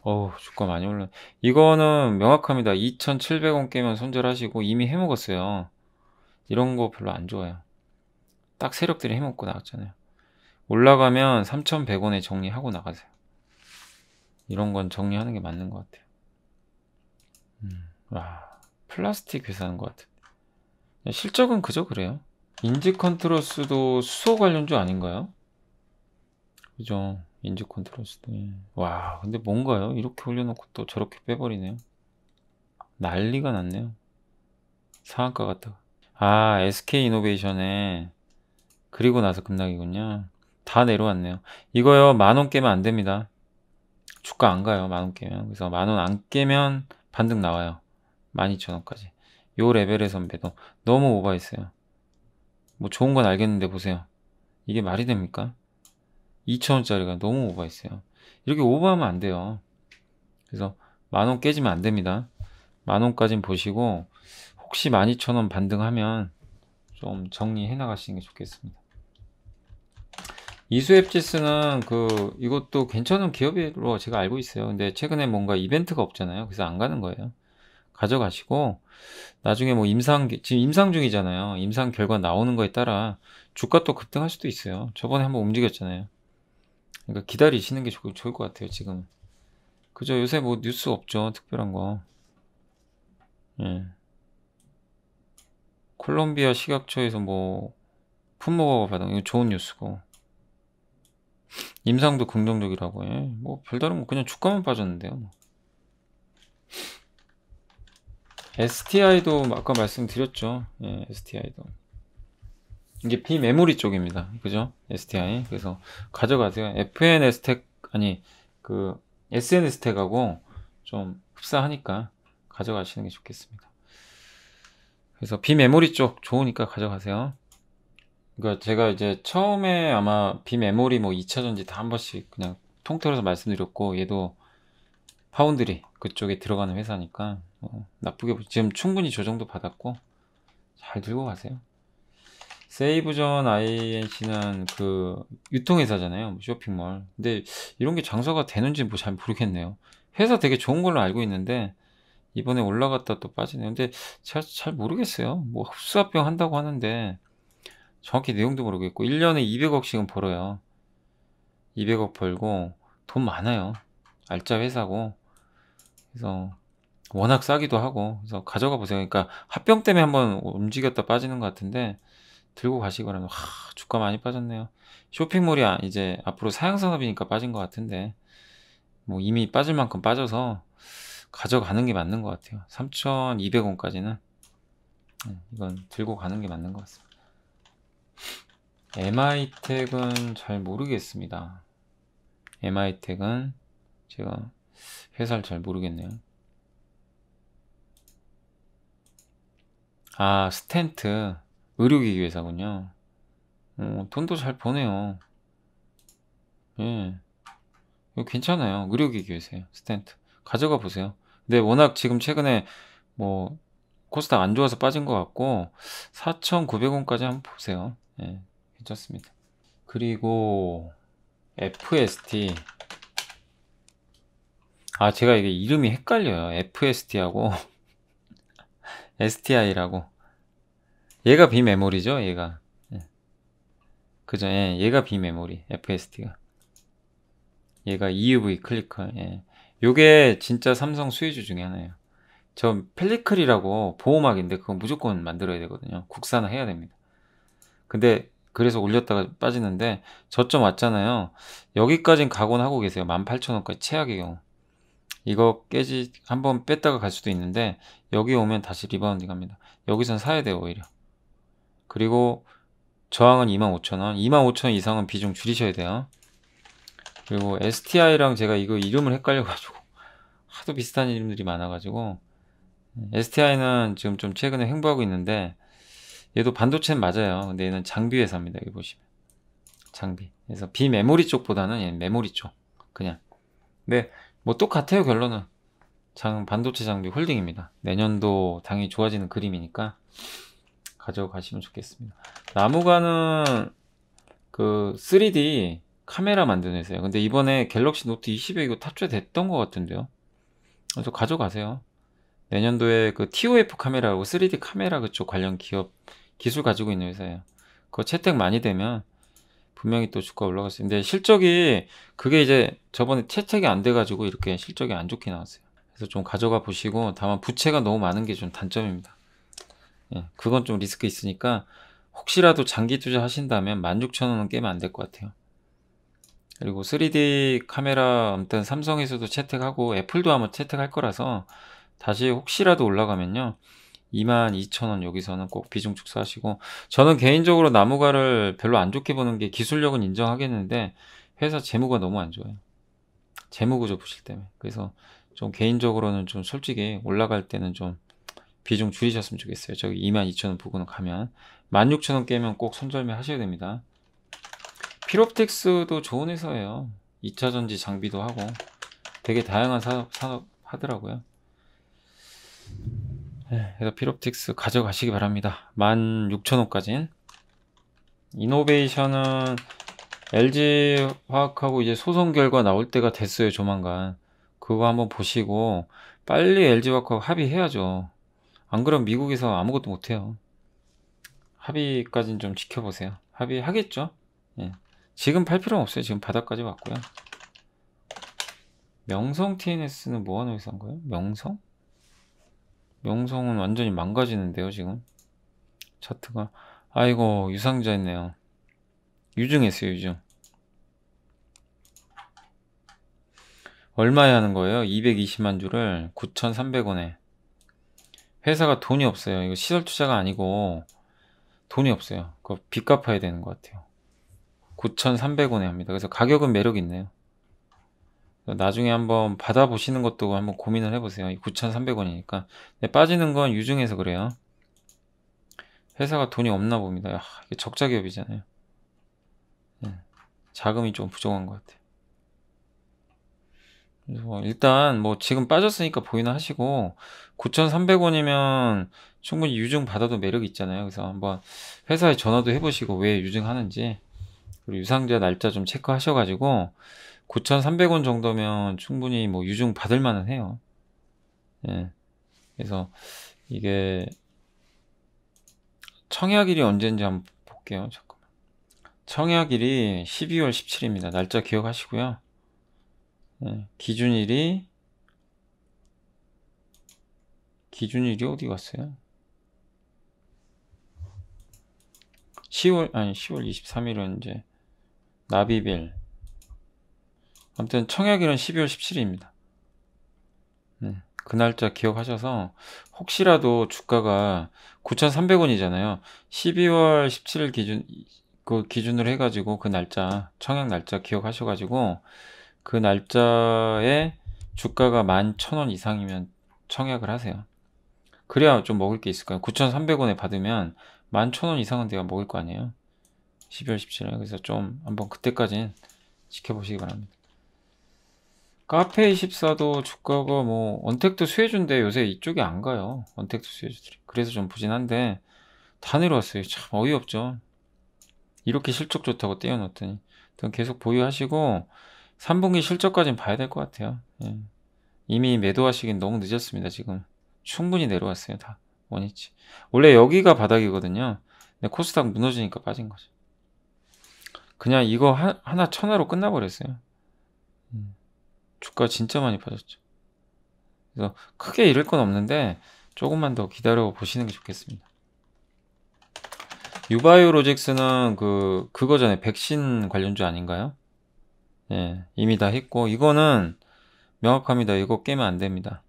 어우, 주가 많이 올라. 이거는 명확합니다. 2,700원 깨면 손절하시고 이미 해먹었어요. 이런 거 별로 안 좋아요. 딱 세력들이 해먹고 나왔잖아요. 올라가면 3,100원에 정리하고 나가세요. 이런 건 정리하는 게 맞는 것 같아요. 음, 와, 플라스틱 회사인 것 같아요. 실적은 그저 그래요. 인지 컨트롤스도 수소 관련주 아닌가요? 그죠. 인지 컨트롤스도. 예. 와, 근데 뭔가요? 이렇게 올려놓고 또 저렇게 빼버리네요. 난리가 났네요. 상한가 같다가. 아, SK 이노베이션에 그리고 나서 급락이군요. 다 내려왔네요. 이거요 만원 깨면 안 됩니다. 주가 안 가요 만원 깨면. 그래서 만원 안 깨면 반등 나와요. 12,000원까지. 요 레벨에선 매도. 너무 오버했어요. 뭐 좋은 건 알겠는데 보세요. 이게 말이 됩니까? 2,000원짜리가 너무 오버했어요. 이렇게 오버하면 안 돼요. 그래서 만원 깨지면 안 됩니다. 만원까진 보시고 혹시 12,000원 반등하면 좀 정리해 나가시는 게 좋겠습니다. 이수앱지스는 그 이것도 괜찮은 기업으로 제가 알고 있어요. 근데 최근에 뭔가 이벤트가 없잖아요. 그래서 안 가는 거예요. 가져가시고 나중에 뭐 임상 지금 임상 중이잖아요. 임상 결과 나오는 거에 따라 주가 또 급등할 수도 있어요. 저번에 한번 움직였잖아요. 그러니까 기다리시는 게 좋, 을것 같아요. 지금 그죠? 요새 뭐 뉴스 없죠. 특별한 거. 예. 콜롬비아 식약처에서 뭐 품목허가 받은 이거 좋은 뉴스고 임상도 긍정적이라고 해. 뭐 별다른 거 뭐 그냥 주가만 빠졌는데요. STI도 뭐. 아까 말씀드렸죠. 예, STI도. 이게 비 메모리 쪽입니다. 그죠? STI. 그래서 가져가세요. FNS 텍, 아니, 그, SNS 텍하고 좀 흡사하니까 가져가시는 게 좋겠습니다. 그래서 비 메모리 쪽 좋으니까 가져가세요. 그러니까 제가 이제 처음에 아마 비메모리 뭐 2차전지 다 한 번씩 그냥 통틀어서 말씀드렸고 얘도 파운드리 그쪽에 들어가는 회사니까 어, 나쁘게 지금 충분히 조정도 받았고 잘 들고 가세요. 세이브전 INC는 그 유통회사잖아요 뭐 쇼핑몰 근데 이런 게 장사가 되는지 뭐 잘 모르겠네요 회사 되게 좋은 걸로 알고 있는데 이번에 올라갔다 또 빠지네 근데 잘, 잘 모르겠어요 뭐 흡수합병 한다고 하는데 정확히 내용도 모르겠고 1년에 200억씩은 벌어요. 200억 벌고 돈 많아요. 알짜 회사고 그래서 워낙 싸기도 하고 그래서 가져가 보세요. 그러니까 합병 때문에 한번 움직였다 빠지는 것 같은데 들고 가시거나 하 주가 많이 빠졌네요. 쇼핑몰이 아, 이제 앞으로 사양산업이니까 빠진 것 같은데 뭐 이미 빠질 만큼 빠져서 가져가는 게 맞는 것 같아요. 3,200원까지는 음, 이건 들고 가는 게 맞는 것 같습니다. MI 택은 잘 모르겠습니다. MI 택은 제가 회사를 잘 모르겠네요. 아, 스탠트. 의료기기 회사군요. 어, 돈도 잘 버네요. 예. 괜찮아요. 의료기기 회사에요 스탠트. 가져가 보세요. 근데 워낙 지금 최근에 뭐 코스닥 안 좋아서 빠진 것 같고 4,900원까지 한번 보세요. 예, 괜찮습니다. 그리고 FST 아 제가 이게 이름이 헷갈려요. FST하고 STI라고 얘가 B 메모리죠. 얘가 예. 그죠? 예, 얘가 B 메모리 FST가 얘가 EUV 클리커 예. 요게 진짜 삼성 수혜주 중에 하나예요. 저 펠리클이라고 보호막인데 그건 무조건 만들어야 되거든요. 국산화 해야 됩니다. 근데 그래서 올렸다가 빠지는데 저점 왔잖아요. 여기까진 가곤 하고 계세요. 18,000원까지 최악의 경우. 이거 깨지 한번 뺐다가 갈 수도 있는데 여기 오면 다시 리바운딩 합니다. 여기선 사야 돼요 오히려. 그리고 저항은 25,000원. 25,000원 이상은 비중 줄이셔야 돼요. 그리고 STI랑 제가 이거 이름을 헷갈려가지고 하도 비슷한 이름들이 많아가지고 STI는 지금 좀 최근에 횡보하고 있는데 얘도 반도체는 맞아요. 근데 얘는 장비 회사입니다. 여기 보시면. 장비. 그래서 비메모리 쪽보다는 얘는 메모리 쪽. 그냥. 네. 뭐 똑같아요, 결론은. 장, 반도체 장비 홀딩입니다. 내년도 당연히 좋아지는 그림이니까 가져가시면 좋겠습니다. 나무가는 그 3D 카메라 만드는 회사예요. 근데 이번에 갤럭시 노트 20에 이거 탑재됐던 것 같은데요. 그래서 가져가세요. 내년도에 그 TOF 카메라하고 3D 카메라 그쪽 관련 기업 기술 가지고 있는 회사예요. 그거 채택 많이 되면 분명히 또 주가 올라갈 수 있는데 실적이 그게 이제 저번에 채택이 안 돼가지고 이렇게 실적이 안 좋게 나왔어요. 그래서 좀 가져가 보시고 다만 부채가 너무 많은 게 좀 단점입니다. 예, 그건 좀 리스크 있으니까 혹시라도 장기 투자 하신다면 16,000원은 깨면 안 될 것 같아요. 그리고 3D 카메라 아무튼 삼성에서도 채택하고 애플도 아마 채택할 거라서 다시 혹시라도 올라가면요. 22,000원 여기서는 꼭 비중 축소하시고 저는 개인적으로 나무가를 별로 안 좋게 보는 게 기술력은 인정하겠는데 회사 재무가 너무 안 좋아요. 재무구조 부실 때문에 그래서 좀 개인적으로는 좀 솔직히 올라갈 때는 좀 비중 줄이셨으면 좋겠어요. 저기 22,000원 부근은 가면 16,000원 깨면 꼭 손절매 하셔야 됩니다. 피롭텍스도 좋은 회사예요. 2차 전지 장비도 하고 되게 다양한 산 산업 하더라고요. 네, 그래서 피롭틱스 가져가시기 바랍니다. 16,000원까진. 이노베이션은 LG 화학하고 이제 소송 결과 나올 때가 됐어요, 조만간. 그거 한번 보시고, 빨리 LG 화학하고 합의해야죠. 안 그럼 미국에서 아무것도 못해요. 합의까지는 좀 지켜보세요. 합의하겠죠? 예. 지금 팔 필요는 없어요. 지금 바닥까지 왔고요. 명성 TNS는 뭐하는 회사인 거예요? 명성? 명성은 완전히 망가지는데요 지금 차트가 아이고 유상자 있네요 유증했어요 유증 얼마에 하는 거예요? 220만 주를 9,300원에 회사가 돈이 없어요 이거 시설 투자가 아니고 돈이 없어요 그빚 거 갚아야 되는 것 같아요 9,300원에 합니다 그래서 가격은 매력 있네요 나중에 한번 받아보시는 것도 한번 고민을 해보세요 9,300원이니까 빠지는 건 유증해서 그래요 회사가 돈이 없나 봅니다 야, 아, 이게 적자 기업이잖아요 예. 자금이 좀 부족한 것 같아요 뭐 일단 뭐 지금 빠졌으니까 보이나 하시고 9,300원이면 충분히 유증 받아도 매력이 있잖아요 그래서 한번 회사에 전화도 해보시고 왜 유증하는지 그리고 유상자 날짜 좀 체크하셔가지고 9,300원 정도면 충분히 뭐 유중 받을 만은 해요. 예. 그래서 이게 청약일이 언제인지 한번 볼게요. 잠깐만. 청약일이 12월 17일입니다. 날짜 기억하시고요. 예. 기준일이 기준일이 어디 갔어요? 10월 아니 10월 23일은 이제 나비빌 아무튼 청약일은 12월 17일입니다. 네, 음, 그 날짜 기억하셔서 혹시라도 주가가 9,300원이잖아요. 12월 17일 기준 그 기준으로 해가지고 그 날짜 청약 날짜 기억하셔가지고 그 날짜에 주가가 11,000원 이상이면 청약을 하세요. 그래야 좀 먹을 게있을거예요 9,300원에 받으면 11,000원 이상은 내가 먹을 거 아니에요? 12월 17일. 그래서 좀 한번 그때까지는 지켜보시기 바랍니다. 카페24도 주가가 뭐 언택트 수혜주인데 요새 이쪽이 안 가요 언택트 수혜주들이 그래서 좀 보진 한데 다 내려왔어요 참 어이없죠 이렇게 실적 좋다고 떼어놓더니 계속 보유하시고 3분기 실적까지는 봐야 될 것 같아요 예. 이미 매도하시긴 너무 늦었습니다 지금 충분히 내려왔어요 다 원위치 원래 여기가 바닥이거든요 근데 코스닥 무너지니까 빠진 거죠 그냥 이거 하, 하나 천하로 끝나버렸어요 주가 진짜 많이 빠졌죠. 그래서 크게 잃을 건 없는데 조금만 더 기다려 보시는 게 좋겠습니다. 유바이오로직스는 그 그거잖아요. 백신 관련주 아닌가요? 예, 이미 다 했고 이거는 명확합니다. 이거 깨면 안 됩니다.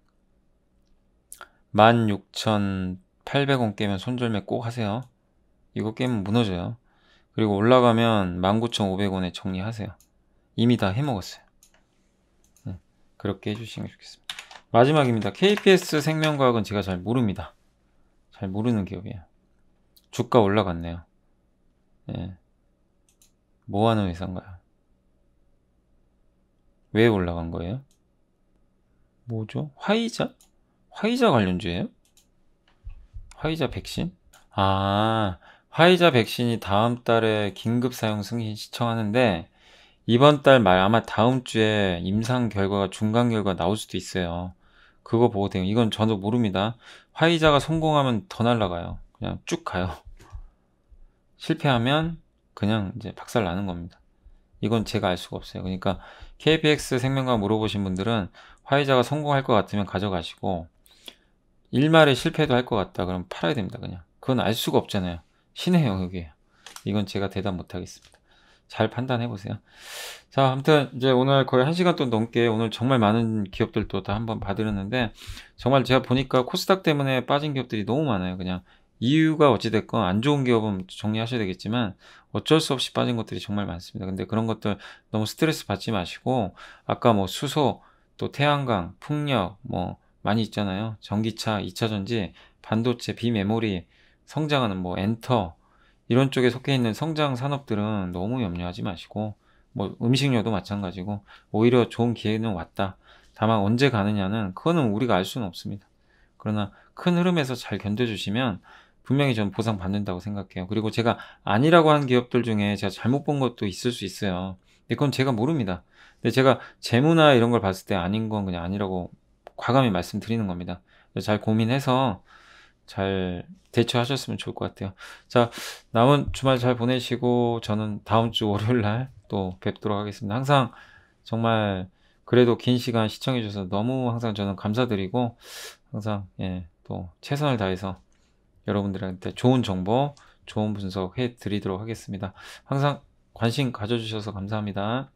16,800원 깨면 손절매 꼭 하세요. 이거 깨면 무너져요. 그리고 올라가면 19,500원에 정리하세요. 이미 다 해먹었어요. 그렇게 해주시면 좋겠습니다. 마지막입니다. KPS 생명과학은 제가 잘 모릅니다. 잘 모르는 기업이에요. 주가 올라갔네요. 예. 뭐 하는 회사인가요? 왜 올라간 거예요? 뭐죠? 화이자? 화이자 관련주예요? 화이자 백신? 아, 화이자 백신이 다음 달에 긴급 사용 승인 신청하는데 이번 달 말 아마 다음 주에 임상 결과가 중간 결과 나올 수도 있어요. 그거 보고 돼요. 이건 저도 모릅니다. 화이자가 성공하면 더 날라가요. 그냥 쭉 가요. 실패하면 그냥 이제 박살 나는 겁니다. 이건 제가 알 수가 없어요. 그러니까 KPX 생명과 물어보신 분들은 화이자가 성공할 것 같으면 가져가시고 일말에 실패도 할 것 같다. 그럼 팔아야 됩니다. 그냥 그건 알 수가 없잖아요. 신의 영역이에요. 이건 제가 대답 못하겠습니다. 잘 판단해 보세요. 자, 아무튼 이제 오늘 거의 1시간 또 넘게 오늘 정말 많은 기업들도 다 한번 봐드렸는데 정말 제가 보니까 코스닥 때문에 빠진 기업들이 너무 많아요. 그냥 이유가 어찌됐건 안 좋은 기업은 정리하셔야 되겠지만 어쩔 수 없이 빠진 것들이 정말 많습니다. 근데 그런 것들 너무 스트레스 받지 마시고 아까 뭐 수소, 또 태양광, 풍력 뭐 많이 있잖아요. 전기차, 2차전지, 반도체, 비메모리, 성장하는 뭐 엔터, 이런 쪽에 속해 있는 성장 산업들은 너무 염려하지 마시고 뭐 음식료도 마찬가지고 오히려 좋은 기회는 왔다. 다만 언제 가느냐는 그거는 우리가 알 수는 없습니다. 그러나 큰 흐름에서 잘 견뎌주시면 분명히 전 보상받는다고 생각해요. 그리고 제가 아니라고 한 기업들 중에 제가 잘못 본 것도 있을 수 있어요. 근데 그건 제가 모릅니다. 근데 제가 재무나 이런 걸 봤을 때 아닌 건 그냥 아니라고 과감히 말씀드리는 겁니다. 잘 고민해서 잘 대처하셨으면 좋을 것 같아요. 자, 남은 주말 잘 보내시고 저는 다음 주 월요일 날 또 뵙도록 하겠습니다. 항상 정말 그래도 긴 시간 시청해 주셔서 너무 항상 저는 감사드리고 항상 예, 또 최선을 다해서 여러분들한테 좋은 정보, 좋은 분석 해 드리도록 하겠습니다. 항상 관심 가져주셔서 감사합니다.